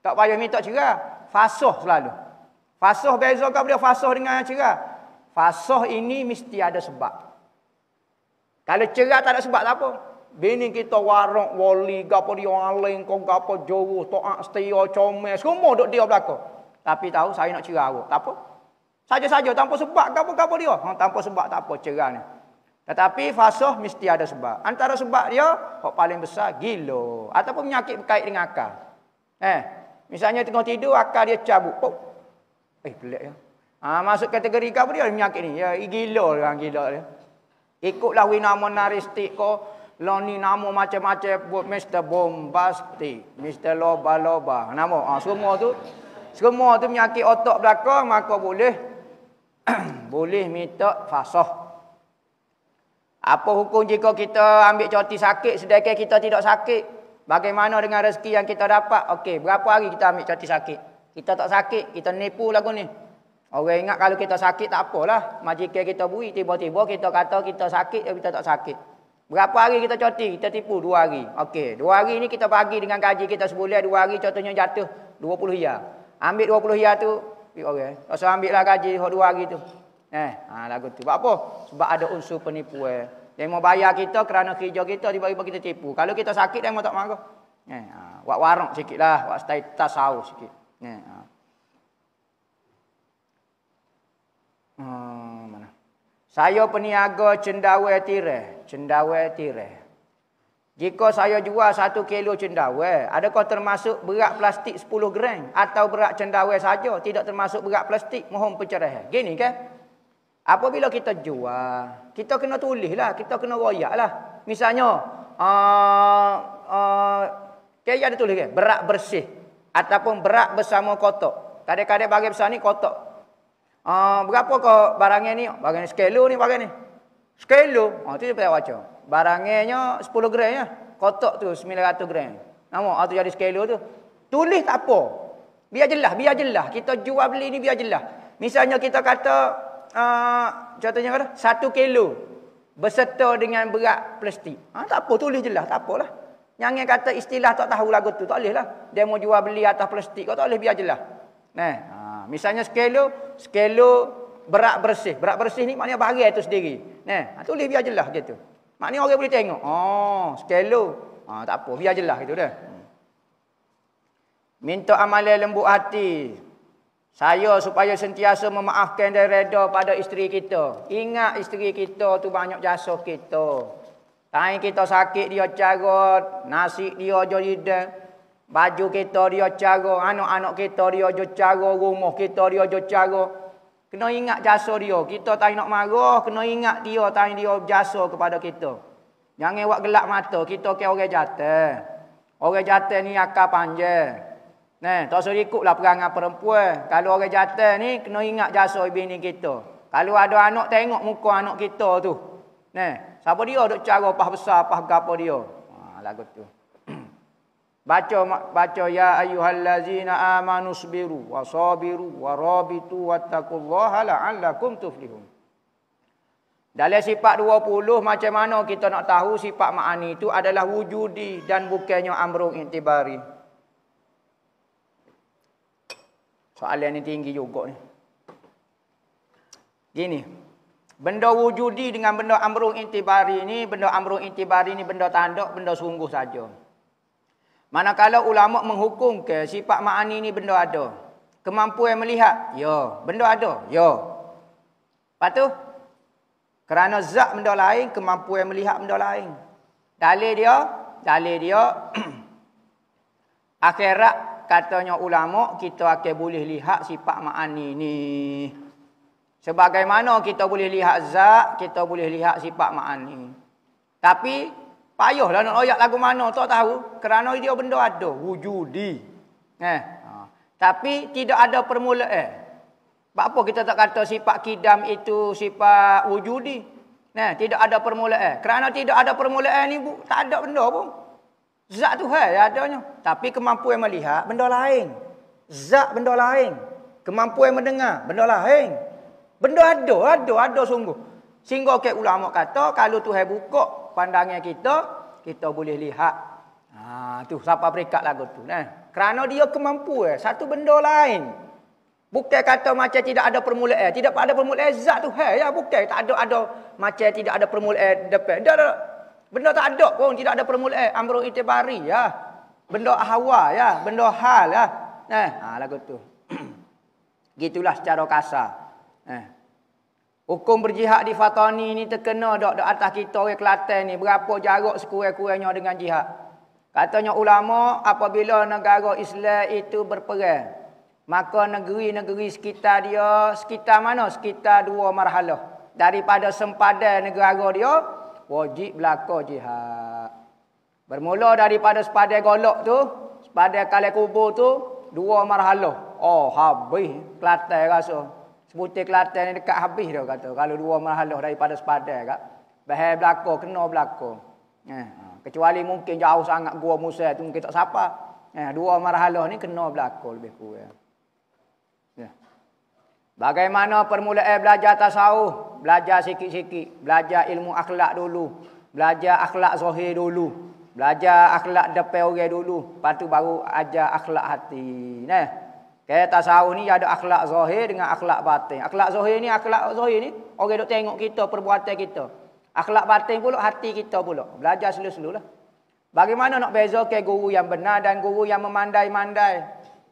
Tak payah minta cerah. Fasoh selalu. Fasoh beza kau boleh fasoh dengan cerah? Fasoh ini mesti ada sebab. Kalau cerah tak ada sebab tak apa. Bini kita warok wali, gapo dia aling, kau gapo jauh, tu ak setia, oh, comel, semua dok dia belakok. Tapi tahu saya nak cerah awak. Tak apa. Saja-saja tanpa sebab gapo gapo dia. Ha, tanpa sebab tak apa cerah ni. Tetapi fasuh mesti ada sebab. Antara sebab dia, hok paling besar gila ataupun penyakit berkait dengan akal. Eh, misalnya tengah tidur akal dia cabut. Pop. Eh pelik ya. Ha, masuk kategori gapo dia penyakit ni. Ya gila orang gila dia. Ikutlah winamon naristik kau Lo ni nama macam-macam buat Mr. Bombasti, Mr. Loba-Loba. Nama ah, ha, semua tu. Semua tu menyakit otak belakang maka boleh boleh minta fasah. Apa hukum jika kita ambil cuti sakit sedangkan kita tidak sakit? Bagaimana dengan rezeki yang kita dapat? Okey, berapa hari kita ambil cuti sakit? Kita tak sakit, kita nipu lagu ni. Orang ingat kalau kita sakit tak apalah. Majikan kita bui, tiba-tiba kita kata kita sakit, tapi kita tak sakit. Berapa hari kita coti? Kita tipu dua hari. Okey, dua hari ni kita bagi dengan gaji kita sebulan. Dua hari contohnya jatuh 20 hiyar. Ambil 20 hiyar tu. Okey. Lepas tu ambillah gaji dua hari tu. Eh, ha, lagu tu. Sebab apa? Sebab ada unsur penipu. Eh. Dia mau bayar kita kerana kerja kita. tiba bagi kita tipu. Kalau kita sakit, dia mau tak marah. Eh, ha. Buat warung sikit lah. Buat status sahur sikit. Eh, ha. Hmm, mana? Saya peniaga cendawa tirai cendawa tirai. Jika saya jual satu kilo cendawa, adakah termasuk berat plastik 10 gram atau berat cendawa saja tidak termasuk berat plastik? Mohon pencerahan. Gini kan? Apabila kita jual, kita kena tulis lah, kita kena royaklah. Misalnya, a uh, eh, uh, eh, kaya ada tulis kan? Berat bersih ataupun berat bersama kotak. Kadang-kadang bagi besar ni kotak. Uh, eh, berapa kau barangnya ni? Barangnya sekilo ni barang ni. Sekilo, oh, tu dia pakai baca. Barangnya 10 gram ya. Kotak tu 900 gram. Nama, ha, oh, tu jadi sekilo tu. Tulis tak apa. Biar jelas, biar jelas. Kita jual beli ni biar jelas. Misalnya kita kata, uh, contohnya kata, 1 kilo. Berserta dengan berat plastik. Ha, tak apa, tulis jelas, tak apalah. Yang yang kata istilah tak tahu lagu tu, tak bolehlah. Dia mau jual beli atas plastik, kau tak boleh biar jelas. Nah, ha, misalnya sekilo, sekilo berak bersih. Berak bersih ni maknanya bahagian itu sendiri. Nah, ha, tulis biar jelas gitu. Maknanya orang boleh tengok. Oh, sekelo. Ah, tak apa, biar jelas gitu dah. Minta amalan lembut hati. Saya supaya sentiasa memaafkan dan reda pada isteri kita. Ingat isteri kita tu banyak jasa kita. Tangan kita sakit dia cara, nasi dia jadi dah. Baju kita dia cara, anak-anak kita dia jadi cara, rumah kita dia jadi cara. Kena ingat jasa dia. Kita tak nak marah, kena ingat dia tak dia jasa kepada kita. Jangan buat gelap mata. Kita ke orang jatuh. Orang jatuh ni akal panjang. Nah, tak usah ikutlah perangai perempuan. Kalau orang jatuh ni, kena ingat jasa bini kita. Kalau ada anak tengok muka anak kita tu. Nah, siapa dia duk cara pah besar, pah gapa dia. Ha, lagu tu. Baca baca ya ayyuhallazina amanu sabiru wasabiru warabitu wattaqullaha la'allakum tuflihun. Dalam sifat 20 macam mana kita nak tahu sifat ma'ani itu adalah wujudi dan bukannya amrung intibari. Soalan ini tinggi juga ni. Gini. Benda wujudi dengan benda amrung intibari ini, benda amrung intibari ini benda tanduk, Benda sungguh saja. Manakala ulama menghukum ke sifat ma'ani ni benda ada. Kemampuan melihat, ya. Benda ada, ya. Lepas tu, kerana zat benda lain, kemampuan melihat benda lain. Dalil dia, dalil dia, akhirat katanya ulama, kita akan boleh lihat sifat ma'ani ni. Sebagaimana kita boleh lihat zat, kita boleh lihat sifat ma'ani. Tapi, Payahlah nak oyak lagu mana, tak tahu. Kerana dia benda ada. Wujudi. Eh. Ha. Tapi tidak ada permulaan. Eh. Sebab apa kita tak kata sifat kidam itu sifat wujudi? Eh. Tidak ada permulaan. Eh. Kerana tidak ada permulaan eh, ni, bu, tak ada benda pun. Zat tu hai, adanya. Tapi kemampuan melihat, benda lain. Zat benda lain. Kemampuan mendengar, benda lain. Benda ada, ada, ada sungguh. Sehingga ke ulama kata, kalau tu hai buka, pandangan kita, kita boleh lihat. Ha, tu siapa berikat lagu tu. Nah. Kerana dia kemampu. Eh. Satu benda lain. Bukan kata macam tidak ada permulaan. Eh. Tidak ada permulaan eh, zat tu. Hey, eh. ya, bukan. Tak ada, ada macam tidak ada permulaan eh, depan. Dia, dia, benda tak ada pun. Tidak ada permulaan. Eh. Amru itibari. Ya. Benda hawa. Ya. Benda hal. Ya. Nah. Ha, lagu tu. Gitulah secara kasar. Eh. Hukum berjihad di Fatani ni terkena dok dok atas kita orang Kelantan ni berapa jarak sekurang-kurangnya dengan jihad. Katanya ulama apabila negara Islam itu berperang maka negeri-negeri sekitar dia sekitar mana sekitar dua marhalah daripada sempadan negara dia wajib berlaku jihad. Bermula daripada sepadan golok tu sepadan kalai kubur tu dua marhalah. Oh habis Kelantan rasa. Sebutir Kelantan ni dekat habis dia kata. Kalau dua mahaluh daripada sepadan kat. Bahaya berlaku, kena berlaku. Eh, kecuali mungkin jauh sangat gua Musa tu mungkin tak siapa. Eh, dua marhalah ni kena berlaku lebih kurang. Ya. Bagaimana permulaan belajar tasawuf? Belajar sikit-sikit. Belajar ilmu akhlak dulu. Belajar akhlak zahir dulu. Belajar akhlak depan orang dulu. Lepas tu baru ajar akhlak hati. Nah. Eh? Kita tasawuf ni ada akhlak zahir dengan akhlak batin. Akhlak zahir ni akhlak zahir ni orang duk tengok kita perbuatan kita. Akhlak batin pula hati kita pula. Belajar selalu-selalu lah. Bagaimana nak ke guru yang benar dan guru yang memandai-mandai?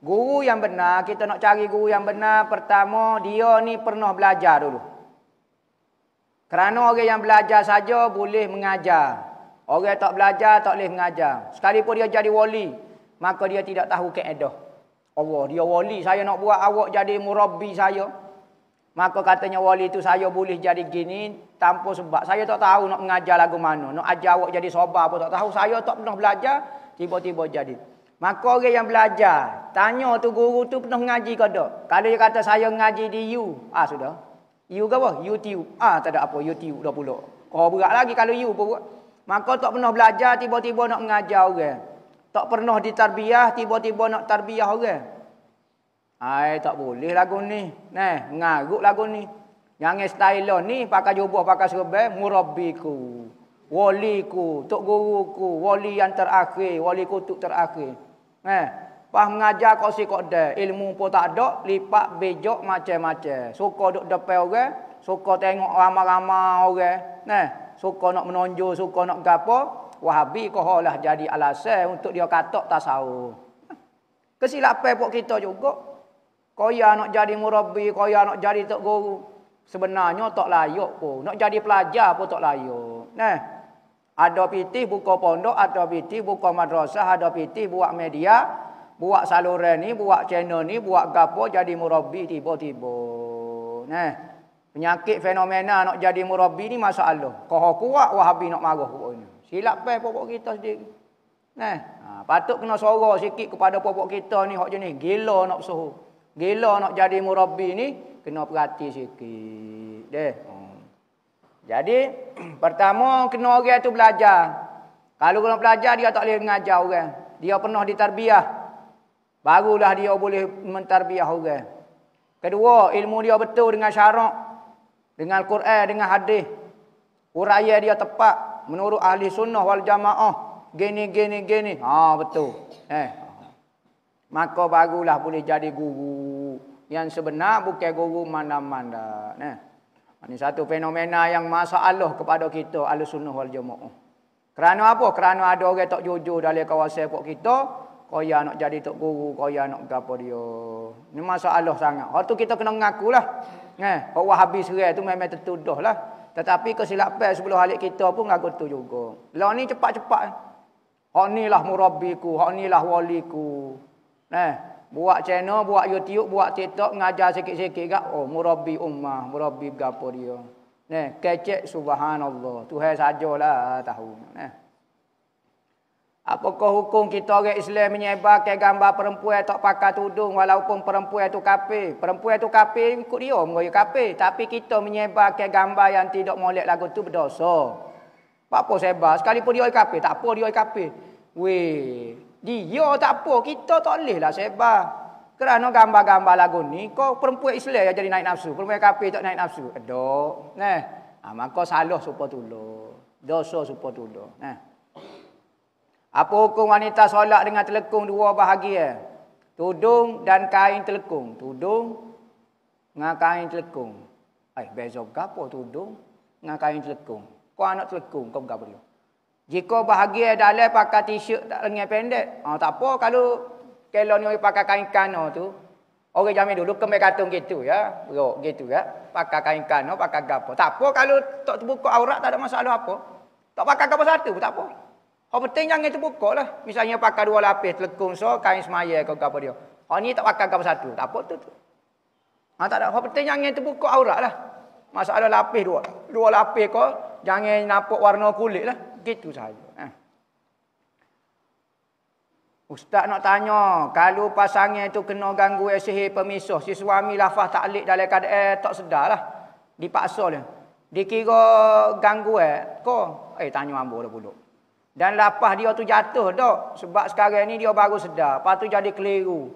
Guru yang benar, kita nak cari guru yang benar. Pertama, dia ni pernah belajar dulu. Kerana orang yang belajar saja boleh mengajar. Orang yang tak belajar tak boleh mengajar. Sekalipun dia jadi wali, maka dia tidak tahu keedah. Allah dia wali saya nak buat awak jadi murabbi saya. Maka katanya wali itu saya boleh jadi gini tanpa sebab. Saya tak tahu nak mengajar lagu mana. Nak ajar awak jadi sobar pun tak tahu. Saya tak pernah belajar. Tiba-tiba jadi. Maka orang yang belajar. Tanya tu guru tu pernah ngaji ke tak? Kalau dia kata saya ngaji di you. Ah sudah. You ke apa? YouTube. Ah tak ada apa. YouTube dah pula. Kau berat lagi kalau you pun. Maka tak pernah belajar. Tiba-tiba nak mengajar orang. Tak pernah ditarbiah, tiba-tiba nak tarbiah orang. Ai tak boleh lagu ni. neh ngaruk lagu ni. Yang style ni pakai jubah, pakai serban, murabbiku. Waliku, tok guruku, wali yang terakhir, wali kutuk terakhir. Neh pas mengajar kau si kok ilmu pun tak ada, lipat bejok macam-macam. Suka duk depan orang, suka tengok ramai-ramai orang. Neh suka nak menonjol, suka nak gapo, Wahabi kohalah jadi alasan untuk dia kata tasawuf. Kesilapan pun kita juga. Kaya nak jadi murabi, kaya nak jadi tok guru. Sebenarnya tak layak pun. Nak jadi pelajar pun tak layak. Nah, ada piti buka pondok, ada piti buka madrasah, ada piti buat media. Buat saluran ni, buat channel ni, buat gapo jadi murabi tiba-tiba. Nah, penyakit fenomena nak jadi murabi ni masalah. Kau kuat wahabi nak marah Silap pes popok kita sendiri. Nah, ha, patut kena sorok sikit kepada popok kita ni hak jenis gila nak bersuhu. Gila nak jadi murabbi ni kena perhati sikit deh. Hmm. Jadi pertama kena orang tu belajar. Kalau kena belajar dia tak boleh mengajar orang. Dia pernah ditarbiah. Barulah dia boleh mentarbiah orang. Kedua, ilmu dia betul dengan syarak. Dengan Quran, dengan hadis. Uraya dia tepat menurut ahli sunnah wal jamaah gini gini gini ha betul eh maka barulah boleh jadi guru yang sebenar bukan guru mana manda eh ini satu fenomena yang masalah kepada kita ahli sunnah wal jamaah kerana apa kerana ada orang tak jujur dalam kawasan pokok kita kaya nak jadi tok guru kaya nak gapo dia ini masalah sangat waktu kita kena mengakulah eh kau wahabi serai tu memang tertuduh lah tetapi kesilapan sebelum halik kita pun lagu tu juga. Lah ni cepat-cepat. Hak ni lah murabbiku, hak ni lah waliku. Nah, buat channel, buat YouTube, buat TikTok, ngajar sikit-sikit gak. Oh, murabbi ummah, murabbi gapo dia. Nah, kecek subhanallah. Tuhan sajalah tahu. Nah. Apakah hukum kita orang Islam menyebarkan gambar perempuan tak pakai tudung walaupun perempuan itu kape, Perempuan itu kafir ikut dia mengaya kape. Tapi kita menyebarkan gambar yang tidak molek lagu itu berdosa. Apa sebar? Sekalipun dia kape, Tak apa dia kape. Weh. Dia tak apa. Kita tak boleh lah sebar. Kerana gambar-gambar lagu ni, kau perempuan Islam yang jadi naik nafsu. Perempuan kape tak naik nafsu. Aduh. Nah. Ha, maka salah supaya tulung. Dosa supaya tulung. Nah. Apa hukum wanita solat dengan telekung dua bahagia? Tudung dan kain telekung. Tudung dengan kain telekung. Eh, beza apa tudung dengan kain telekung? Kau anak telekung, kau bergabar dia. Jika bahagia dalam pakai t-shirt tak lengan pendek. Oh, tak apa kalau kalau ni pakai kain kano tu. Orang jamin dulu kemai katung gitu ya. Berok gitu ya. Pakai kain kano, pakai gapo. Tak apa kalau tak terbuka aurat tak ada masalah apa. Tak pakai gapo satu pun tak apa. Hak penting jangan terbuka lah. Misalnya pakai dua lapis telekung so kain semaya kau apa dia. Hak ni tak pakai apa satu. Tak apa tu. tu. Ha, tak ada. Hak penting jangan terbuka aurat lah. Masalah lapis dua. Dua lapis kau jangan nampak warna kulit lah. Gitu sahaja. Ha. Ustaz nak tanya, kalau pasangnya itu kena ganggu sihir pemisuh, si suami lafaz taklik dalam keadaan eh, tak sedar lah. Dipaksa dia. Dikira ganggu eh, kau? Eh, tanya ambo dah buluk. Dan lapah dia tu jatuh dok sebab sekarang ni dia baru sedar. Lepas tu jadi keliru.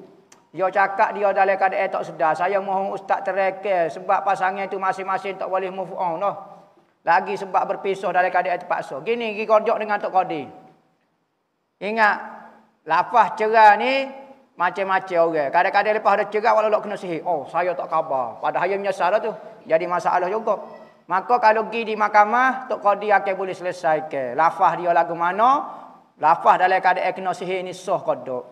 Dia cakap dia dalam keadaan tak sedar. Saya mohon ustaz terakhir sebab pasangnya itu masing-masing tak boleh move on dah. Lagi sebab berpisah dalam keadaan terpaksa. Gini gi kodok dengan tok kodi. Ingat lapah cerai ni macam-macam orang. Okay. Kadang-kadang lepas ada cerai walau nak kena sihir. Oh, saya tak khabar. Padahal dia menyesal tu. Jadi masalah juga. Maka kalau pergi di mahkamah, Tok Qadi akan boleh selesaikan. Lafah dia lagu mana? Lafah dalam keadaan ekno sihir ini soh kodok.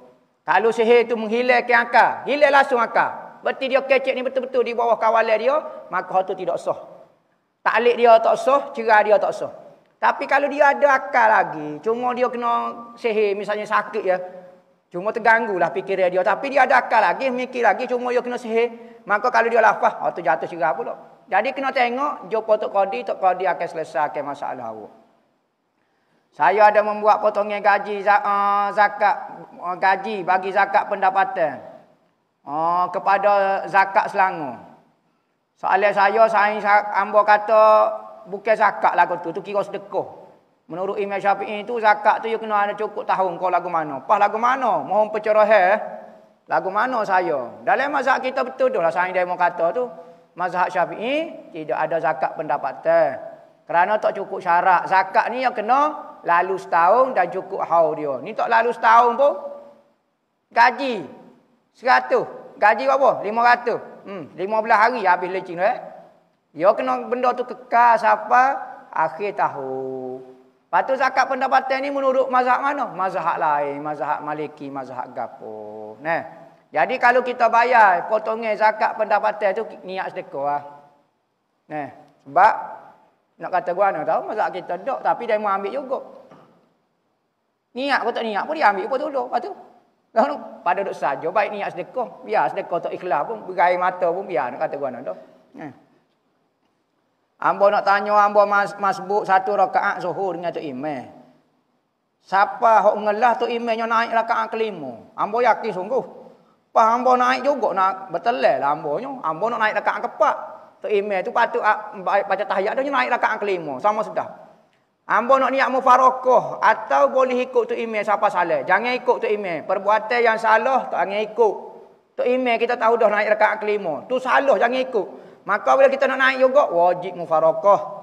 Kalau sihir itu menghilangkan akal, hilang langsung akal. Berarti dia kecek ni betul-betul di bawah kawalan dia, maka itu tidak soh. Taklik dia tak soh, cerah dia tak soh. Tapi kalau dia ada akal lagi, cuma dia kena sihir misalnya sakit ya. Cuma terganggu lah fikiran dia. Tapi dia ada akal lagi, mikir lagi, cuma dia kena sihir. Maka kalau dia lafaz, itu jatuh cerah pula. Jadi kena tengok jumpa Tok Kodi, Tok Kodi akan selesaikan masalah awak. Saya ada membuat potongan gaji eh, zakat eh, gaji bagi zakat pendapatan. Eh, kepada zakat Selangor. Soalan saya saya ambo kata bukan zakat lagu tu tu kira sedekah. Menurut Imam Syafi'i itu zakat tu you kena ada cukup tahun kau lagu mana. Pas lagu mana? Mohon pencerahan. Lagu mana saya? Dalam mazhab kita betul dah lah saya demo kata tu mazhab syafi'i tidak ada zakat pendapatan kerana tak cukup syarat zakat ni yang kena lalu setahun dan cukup haul dia ni tak lalu setahun pun gaji 100 gaji apa 500 hmm 15 hari habis lecing eh Yo kena benda tu kekal siapa akhir tahun Lepas zakat pendapatan ni menurut mazhab mana? Mazhab lain, mazhab maliki, mazhab gapo. Nah. Jadi kalau kita bayar potongnya zakat pendapatan tu niat sedekah lah. Eh, sebab nak kata gua nak tahu mazhab kita dok tapi dia mau ambil juga. Niat kau tak niat pun dia ambil apa dulu. Lepas tu lalu pada dok saja baik niat sedekah. Biar sedekah tak ikhlas pun berair mata pun biar nak kata gua nak dok. Eh. Ambo nak tanya ambo mas, masbuk satu rakaat zuhur dengan tu imam. Siapa hok ngelah tu imamnya naik rakaat kelima? Ambo yakin sungguh. Pak hamba naik juga nak bertelah lah hambanya. Hamba nak naik rakaat keempat. Tok Imam tu patut ah, baca tahiyat dia naik rakaat kelima. Sama sudah. Hamba nak niat mufarakah atau boleh ikut Tok Imam siapa salah. Jangan ikut Tok Imam. Perbuatan yang salah tak angin ikut. Tok Imam kita tahu dah naik rakaat kelima. Tu salah jangan ikut. Maka bila kita nak naik juga wajib mufarakah.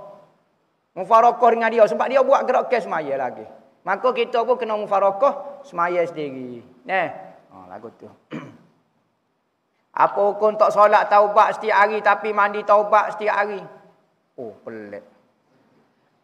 Mufarakah dengan dia sebab dia buat gerak kes semaya lagi. Maka kita pun kena mufarakah semaya sendiri. Nah. Oh, lagu tu. Apa hukum tak solat taubat setiap hari tapi mandi taubat setiap hari? Oh, pelik.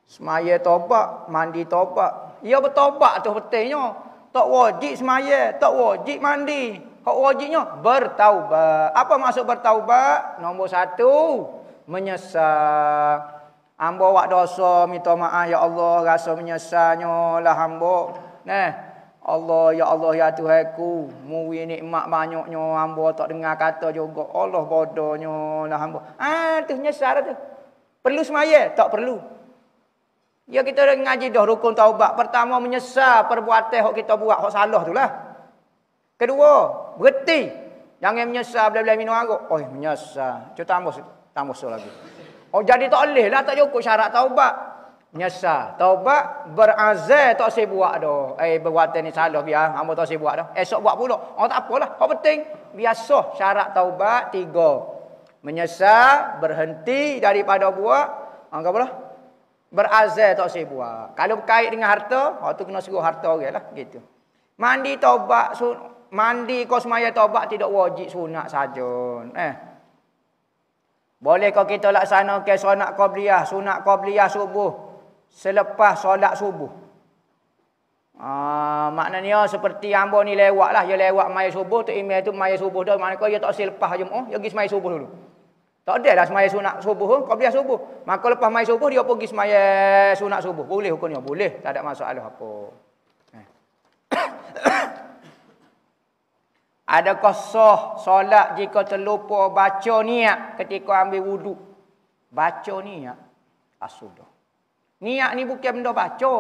Semaya taubat, mandi taubat. Ya bertaubat tu pentingnya. Tak wajib semaya, tak wajib mandi. Hak wajibnya bertaubat. Apa maksud bertaubat? Nombor satu, menyesal. Ambo wak dosa minta maaf ya Allah rasa menyesalnya lah ambo. Nah, Allah ya Allah ya Tuhanku, muwi nikmat banyaknya hamba tak dengar kata juga. Allah bodohnya lah hamba. Ah tu nyesar tu. Perlu semaya? Tak perlu. Ya kita dah ngaji dah rukun taubat. Pertama menyesal perbuatan hok kita buat hok salah tu lah. Kedua, berhenti. Jangan menyesal bila-bila minum arak. Oh, menyesal. Cuba tambah tambah lagi. Oh, jadi tak boleh lah tak cukup syarat taubat nyesal taubat berazal tak saya buat dah eh berwatan ni salah biar ah, hamba tak saya buat dah esok buat pula orang oh, tak apalah apa penting biasa syarat taubat tiga menyesal berhenti daripada buat anggap apa lah berazal tak saya buat kalau berkait dengan harta waktu kena suruh harta lah, gitu mandi taubat mandi kosmaya taubat tidak wajib sunat saja eh boleh kau kita laksanakan sunat qabliyah sunat qabliyah subuh selepas solat subuh. Ah, maknanya seperti hamba ni lewatlah, dia lewat mai subuh tu email tu mai subuh dah. Maknanya dia tak selepas lepas oh, dia pergi sembahyang subuh dulu. Tak ada lah sembahyang sunat subuh, kau biar subuh. Maka lepas mai subuh dia pergi sembahyang sunat subuh. Boleh hukumnya, boleh. Tak ada masalah apa. Eh. ada kosoh solat jika terlupa baca niat ketika ambil wuduk. Baca niat asudah. Niat ni bukan benda baca.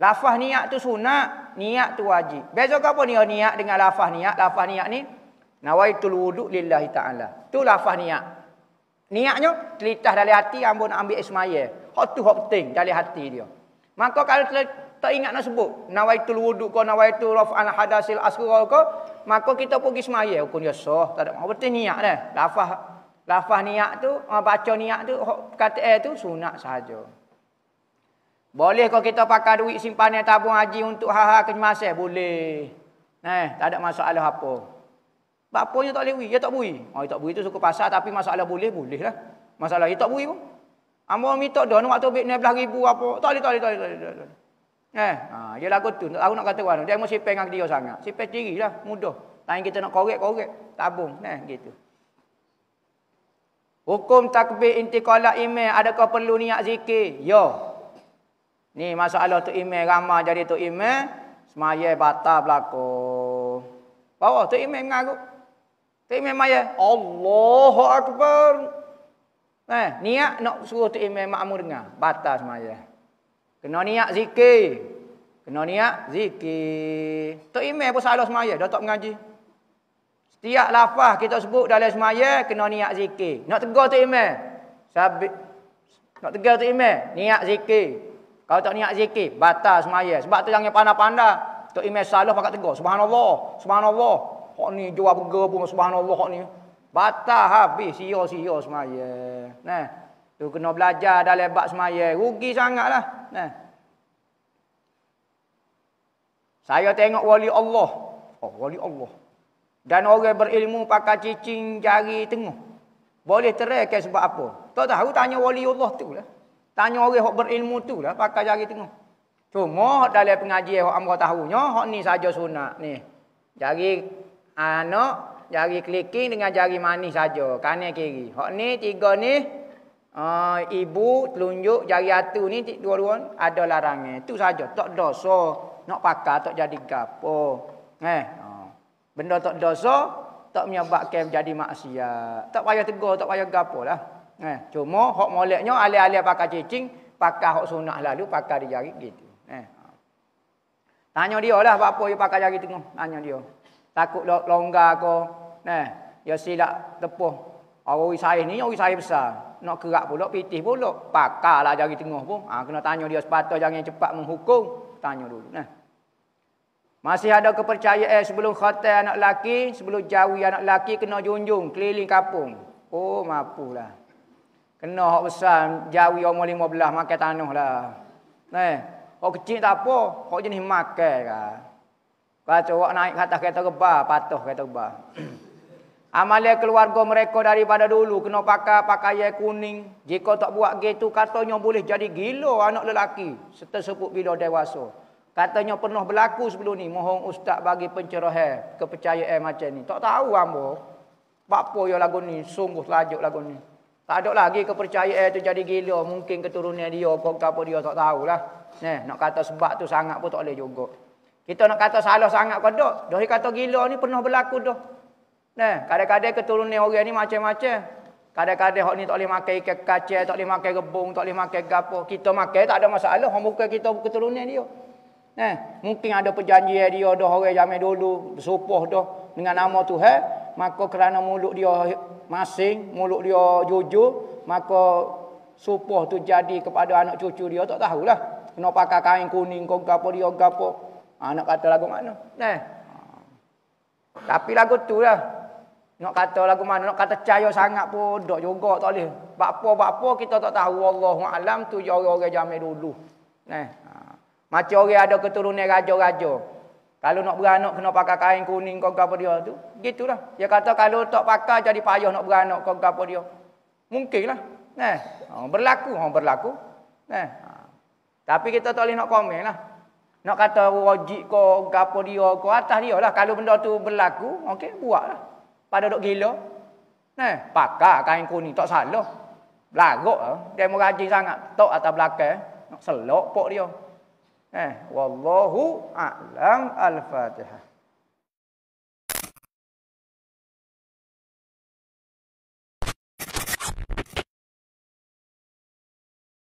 Lafaz niat tu sunat, niat tu wajib. Beza ke apa niat niat dengan lafaz niat? Lafaz niat ni nawaitul wudu lillahi taala. Tu lafaz niat. Niatnya terlitas dari hati ambon ambil ismaya. Hak tu hak penting dari hati dia. Maka kalau tak, tak ingat nak sebut nawaitul wudu ke nawaitul rafa'an hadasil asghar ke, maka kita pergi ismaya hukum dia sah, tak ada apa niat dah. Lafaz lafaz niat tu, baca niat tu, kata eh tu sunat saja. Boleh kau kita pakai duit simpanan tabung haji untuk hal-hal kemasih? Boleh. Eh, tak ada masalah apa. Sebab apa dia tak boleh? Dia tak boleh. Oh, tak boleh tu suku pasar tapi masalah boleh, boleh lah. Masalah dia tak boleh pun. Amba minta dah nak tobit ni belah ribu apa. Tak boleh, tak boleh, tak boleh. Tak boleh. Eh, ha, dia lagu tu. Aku nak kata mana. Dia mesti pengang dia sangat. Sipir diri lah. Mudah. Tanya kita nak korek, korek. Tabung. Eh, gitu. Hukum takbir intikolak imam. Adakah perlu niat zikir? Ya. Ya. Ni masalah tu imam ramai jadi tu imam semaya batal berlaku. Bawa tu imam mengaku. Tu imam maya Allahu akbar. Eh, niat nak suruh tu imam makmur dengar, batal semaya. Kena niat zikir. Kena niat zikir. Tu imam pun salah semaya, dah tak mengaji. Setiap lafaz kita sebut dalam semaya kena niat zikir. Nak tegur tu imam. Sabik. Nak tegur tu imam, niat zikir. Kalau tak niat zikir, batal semaya. Sebab tu jangan pandai-pandai. Tok Imam Saleh pakat tegur, subhanallah, subhanallah. Hak ni jual burger pun subhanallah hak ni. Batal habis sia-sia semaya. Nah. Tu kena belajar dalam bab semaya. Rugi sangatlah. Nah. Saya tengok wali Allah. Oh, wali Allah. Dan orang berilmu pakai cicing jari tengah. Boleh terai ke sebab apa? Tak tahu tanya wali Allah tu lah. Tanya orang hok berilmu tu lah pakai jari tengah. Cuma hok dalam pengajian hok amra tahunya hok ni saja sunat ni. Jari anak, jari kliking dengan jari manis saja, kanan kiri. Hok ni tiga ni uh, ibu telunjuk jari atu ni dua-dua ada larangnya. Tu saja tak dosa nak pakai tak jadi gapo. Eh, oh. benda tak dosa tak menyebabkan jadi maksiat. Tak payah tegur, tak payah gapo lah. Eh, cuma hok moleknya ahli-ahli pakai cicing, pakai hok sunat lalu pakai di jari gitu. Eh. Tanya dia lah apa apa dia pakai jari tengah, tanya dia. Takut longgar ko? Nah, eh, ya silap tepuh. Orang saya ni orang saya besar. Nak kerak pula, pitih pula. Pakarlah jari tengah pun. Ha, kena tanya dia sepatah yang cepat menghukum. Tanya dulu. Nah. Eh. Masih ada kepercayaan eh, sebelum khotel anak lelaki, sebelum jauh anak lelaki kena junjung keliling kapung. Oh, mampulah. Kena orang besar, jawi umur lima belah, makan tanah lah. Eh, kalau kecil tak apa, kalau jenis makan lah. Kata orang naik kata kereta rebah, patuh kereta rebah. Amalia keluarga mereka daripada dulu kena pakai pakaian kuning. Jika tak buat gitu, katanya boleh jadi gila anak lelaki. Serta sebut bila dewasa. Katanya pernah berlaku sebelum ni. Mohon ustaz bagi pencerahan kepercayaan macam ni. Tak tahu ambo. Apa yang lagu ni? Sungguh lajuk lagu ni. Tak ada lagi kepercayaan itu jadi gila. Mungkin keturunan dia, apa-apa dia, tak tahulah. Ne, nak kata sebab tu sangat pun tak boleh juga. Kita nak kata salah sangat pun tak. Dari kata gila ni pernah berlaku dah. Kadang-kadang keturunan orang ni macam-macam. Kadang-kadang orang ni tak boleh makan ikan kacir, tak boleh makan rebung, tak boleh makan gapo. Kita makan tak ada masalah. Orang bukan kita keturunan dia. Nah, mungkin ada perjanjian dia dah orang zaman dulu bersumpah dah dengan nama Tuhan, maka kerana mulut dia masing, mulut dia jujur, maka supoh tu jadi kepada anak cucu dia tak tahulah. Kena pakai kain kuning kau gapo dia gapo. Anak ah, kata lagu mana? Nah. Eh. Tapi lagu tu lah. Nak kata lagu mana? Nak kata cahaya sangat pun dok juga tak boleh. Bapa-bapa kita tak tahu Allah alam tu orang-orang zaman dulu. Nah. Eh, Macam orang ada keturunan raja-raja. Kalau nak beranak kena pakai kain kuning kau apa dia tu. Gitulah. Dia kata kalau tak pakai jadi payah nak beranak kau apa dia. Mungkinlah. Nah, berlaku, hang berlaku. Nah. Tapi kita tak boleh nak komen lah. Nak kata oh, wajib kau apa dia kau atas dia lah. Kalau benda tu berlaku, okey buatlah. Pada dok gila. Nah, pakai kain kuning tak salah. Belagak ah. Eh. Demo rajin sangat. Tok atas belakang eh. nak selok pok dia. Eh, wallahu a'lam al-Fatihah.